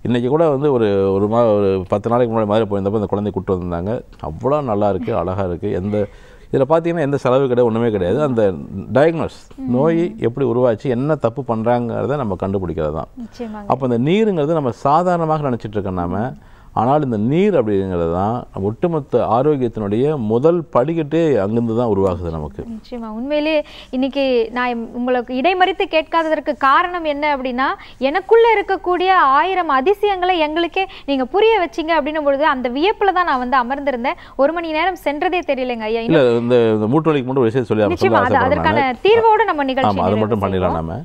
இன்றைக்கி கூட வந்து ஒரு ஒரு மா ஒரு பத்து நாளைக்கு முன்னாடி மாதிரி போயிருந்தப்போ அந்த குழந்தை கூப்பிட்டு வந்திருந்தாங்க அவ்வளோ நல்லா இருக்குது அழகாக இருக்குது எந்த இதில் பார்த்தீங்கன்னா எந்த செலவு கிடையாது ஒன்றுமே கிடையாது அந்த டயக்னோஸ் நோய் எப்படி உருவாச்சு என்ன தப்பு பண்ணுறாங்கிறத நம்ம கண்டுபிடிக்கிறது தான் அப்போ அந்த நீருங்கிறது நம்ம சாதாரணமாக நினச்சிட்டு இருக்கோம் நாம ஆனால் இந்த நீர் அப்படிங்கிறது தான் ஒட்டுமொத்த ஆரோக்கியத்தினுடைய முதல் படிக்கட்டே அங்கிருந்து தான் உருவாகுது நமக்கு நிச்சயமா உண்மையிலே இன்னைக்கு நான் உங்களுக்கு இடைமறித்து கேட்காததற்கு காரணம் என்ன அப்படின்னா எனக்குள்ளே இருக்கக்கூடிய ஆயிரம் அதிசயங்களை எங்களுக்கே நீங்கள் புரிய வச்சிங்க அப்படின்னும் பொழுது அந்த வியப்பில் தான் நான் வந்து அமர்ந்திருந்தேன் ஒரு மணி நேரம் சென்றதே தெரியலைங்க ஐயா இல்லை இந்த மூட்டுவலிக்கு மட்டும் ஒரு விஷயம் சொல்லி அதற்கான தீர்வோடு நம்ம நிகழ்ச்சி அது மட்டும் பண்ணிடலாம் நம்ம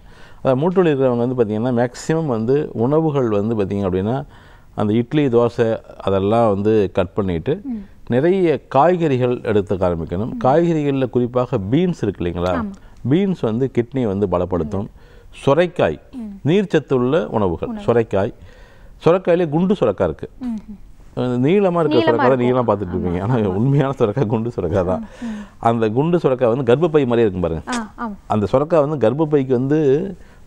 மூட்டுவலி இருக்கிறவங்க வந்து பார்த்திங்கன்னா மேக்சிமம் வந்து உணவுகள் வந்து பார்த்திங்க அப்படின்னா அந்த இட்லி தோசை அதெல்லாம் வந்து கட் பண்ணிவிட்டு நிறைய காய்கறிகள் எடுத்துக்க ஆரம்பிக்கணும் காய்கறிகளில் குறிப்பாக பீன்ஸ் இருக்கு இல்லைங்களா பீன்ஸ் வந்து கிட்னியை வந்து பலப்படுத்தும் சுரைக்காய் நீர்ச்சத்து உள்ள உணவுகள் சுரைக்காய் சுரக்காயிலே குண்டு சுரக்காய் இருக்குது நீளமாக இருக்கிற சுரக்காய் நீளம் பார்த்துட்டு இருப்பீங்க ஆனால் உண்மையான சுரக்காய் குண்டு சுரக்காய் தான் அந்த குண்டு சுரக்காய் வந்து கர்ப்பப்பை மாதிரியே இருக்கும் பாருங்கள் அந்த சுரக்காய் வந்து கர்ப்பப்பைக்கு வந்து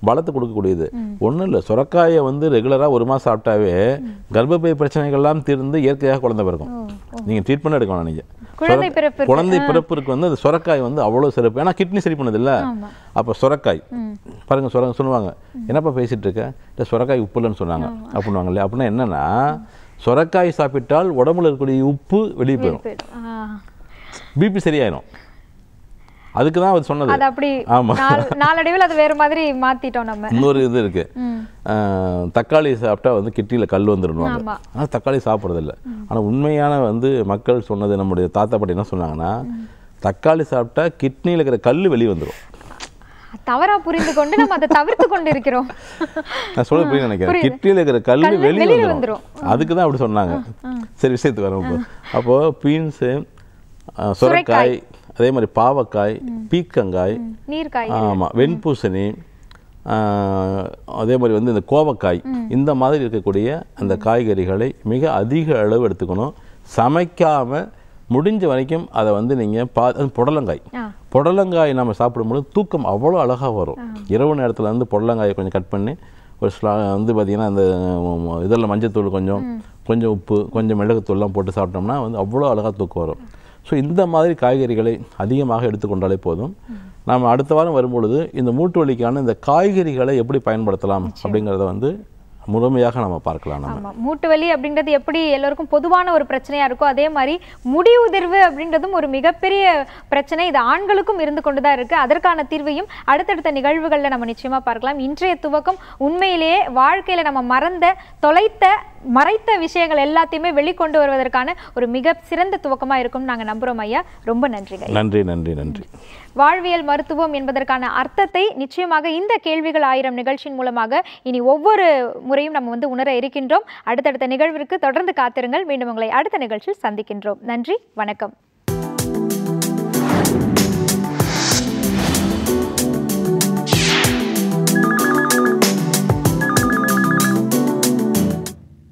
பலத்தை கொடுக்கக்கூடியது ஒன்றும் இல்லை சுரக்காயை வந்து ரெகுலராக ஒரு மாதம் சாப்பிட்டாவே கர்ப்பப்பை பிரச்சனைகள்லாம் தீர்ந்து இயற்கையாக குழந்தை பிறக்கும் நீங்கள் ட்ரீட்மெண்ட் எடுக்கணும் நீங்கள் குழந்தை பிறப்புக்கு வந்து அந்த சுரக்காய் வந்து அவ்வளோ சிறப்பு ஏன்னா கிட்னி சரி இல்லை அப்போ சுரக்காய் பாருங்கள் சுரங்க சொல்லுவாங்க என்னப்பா பேசிகிட்டு இருக்க இல்லை சுரக்காய் உப்பு இல்லைன்னு சொன்னாங்க இல்லையா அப்படின்னா என்னென்னா சுரக்காய் சாப்பிட்டால் உடம்புல இருக்கக்கூடிய உப்பு வெளியே போயிடும் பிபி சரியாயிடும் அதுக்கு தான் அவர் சொன்னது அது அப்படி ஆமா நாளடைவில் அது வேற மாதிரி மாத்திட்டோம் நம்ம இன்னொரு இது இருக்கு தக்காளி சாப்பிட்டா வந்து கிட்டியில் கல் வந்துடணுவாங்க ஆனால் தக்காளி இல்ல ஆனால் உண்மையான வந்து மக்கள் சொன்னது நம்முடைய தாத்தா பாட்டி என்ன சொன்னாங்கன்னா தக்காளி சாப்பிட்டா கிட்னியில் இருக்கிற கல் வெளியே வந்துடும் தவறா புரிந்து கொண்டு நம்ம அதை தவிர்த்து கொண்டு இருக்கிறோம் நான் சொல்ல புரிய நினைக்கிறேன் கிட்டியில் இருக்கிற கல் வெளியே வந்துடும் அதுக்கு தான் அப்படி சொன்னாங்க சரி விஷயத்துக்கு வரும் அப்போ பீன்ஸு சுரக்காய் அதே மாதிரி பாவக்காய் பீக்கங்காய் ஆமாம் வெண்பூசணி அதே மாதிரி வந்து இந்த கோவக்காய் இந்த மாதிரி இருக்கக்கூடிய அந்த காய்கறிகளை மிக அதிக அளவு எடுத்துக்கணும் சமைக்காமல் முடிஞ்ச வரைக்கும் அதை வந்து நீங்கள் பா புடலங்காய் புடலங்காய் நம்ம சாப்பிடும்போது தூக்கம் அவ்வளோ அழகாக வரும் இரவு நேரத்தில் வந்து புடலங்காயை கொஞ்சம் கட் பண்ணி ஒரு ஸ்லா வந்து பார்த்திங்கன்னா அந்த இதெல்லாம் மஞ்சத்தூள் கொஞ்சம் கொஞ்சம் உப்பு கொஞ்சம் மிளகுத்தூள்லாம் போட்டு சாப்பிட்டோம்னா வந்து அவ்வளோ அழகாக தூக்கம் வரும் ஸோ இந்த மாதிரி காய்கறிகளை அதிகமாக எடுத்துக்கொண்டாலே போதும் நாம் அடுத்த வாரம் வரும்பொழுது இந்த மூட்டு வலிக்கான இந்த காய்கறிகளை எப்படி பயன்படுத்தலாம் அப்படிங்கிறத வந்து முழுமையாக நம்ம பார்க்கலாம் நம்ம மூட்டு வலி அப்படின்றது எப்படி எல்லோருக்கும் பொதுவான ஒரு பிரச்சனையாக இருக்கோ அதே மாதிரி முடி உதிர்வு அப்படின்றதும் ஒரு மிகப்பெரிய பிரச்சனை இது ஆண்களுக்கும் இருந்து கொண்டு தான் இருக்குது அதற்கான தீர்வையும் அடுத்தடுத்த நிகழ்வுகளில் நம்ம நிச்சயமாக பார்க்கலாம் இன்றைய துவக்கம் உண்மையிலேயே வாழ்க்கையில் நம்ம மறந்த தொலைத்த மறைத்த விஷயங்கள் எல்லாத்தையுமே வெளிக்கொண்டு வருவதற்கான ஒரு மிக சிறந்த துவக்கமாக இருக்கும்னு நாங்கள் நம்புகிறோம் ஐயா ரொம்ப நன்றிங்க நன்றி நன்றி நன்றி வாழ்வியல் மருத்துவம் என்பதற்கான அர்த்தத்தை நிச்சயமாக இந்த கேள்விகள் ஆயிரம் நிகழ்ச்சியின் மூலமாக இனி ஒவ்வொரு முறையும் நம்ம வந்து உணர இருக்கின்றோம் அடுத்தடுத்த நிகழ்விற்கு தொடர்ந்து காத்திருங்கள் மீண்டும் உங்களை அடுத்த நிகழ்ச்சியில் சந்திக்கின்றோம் நன்றி வணக்கம்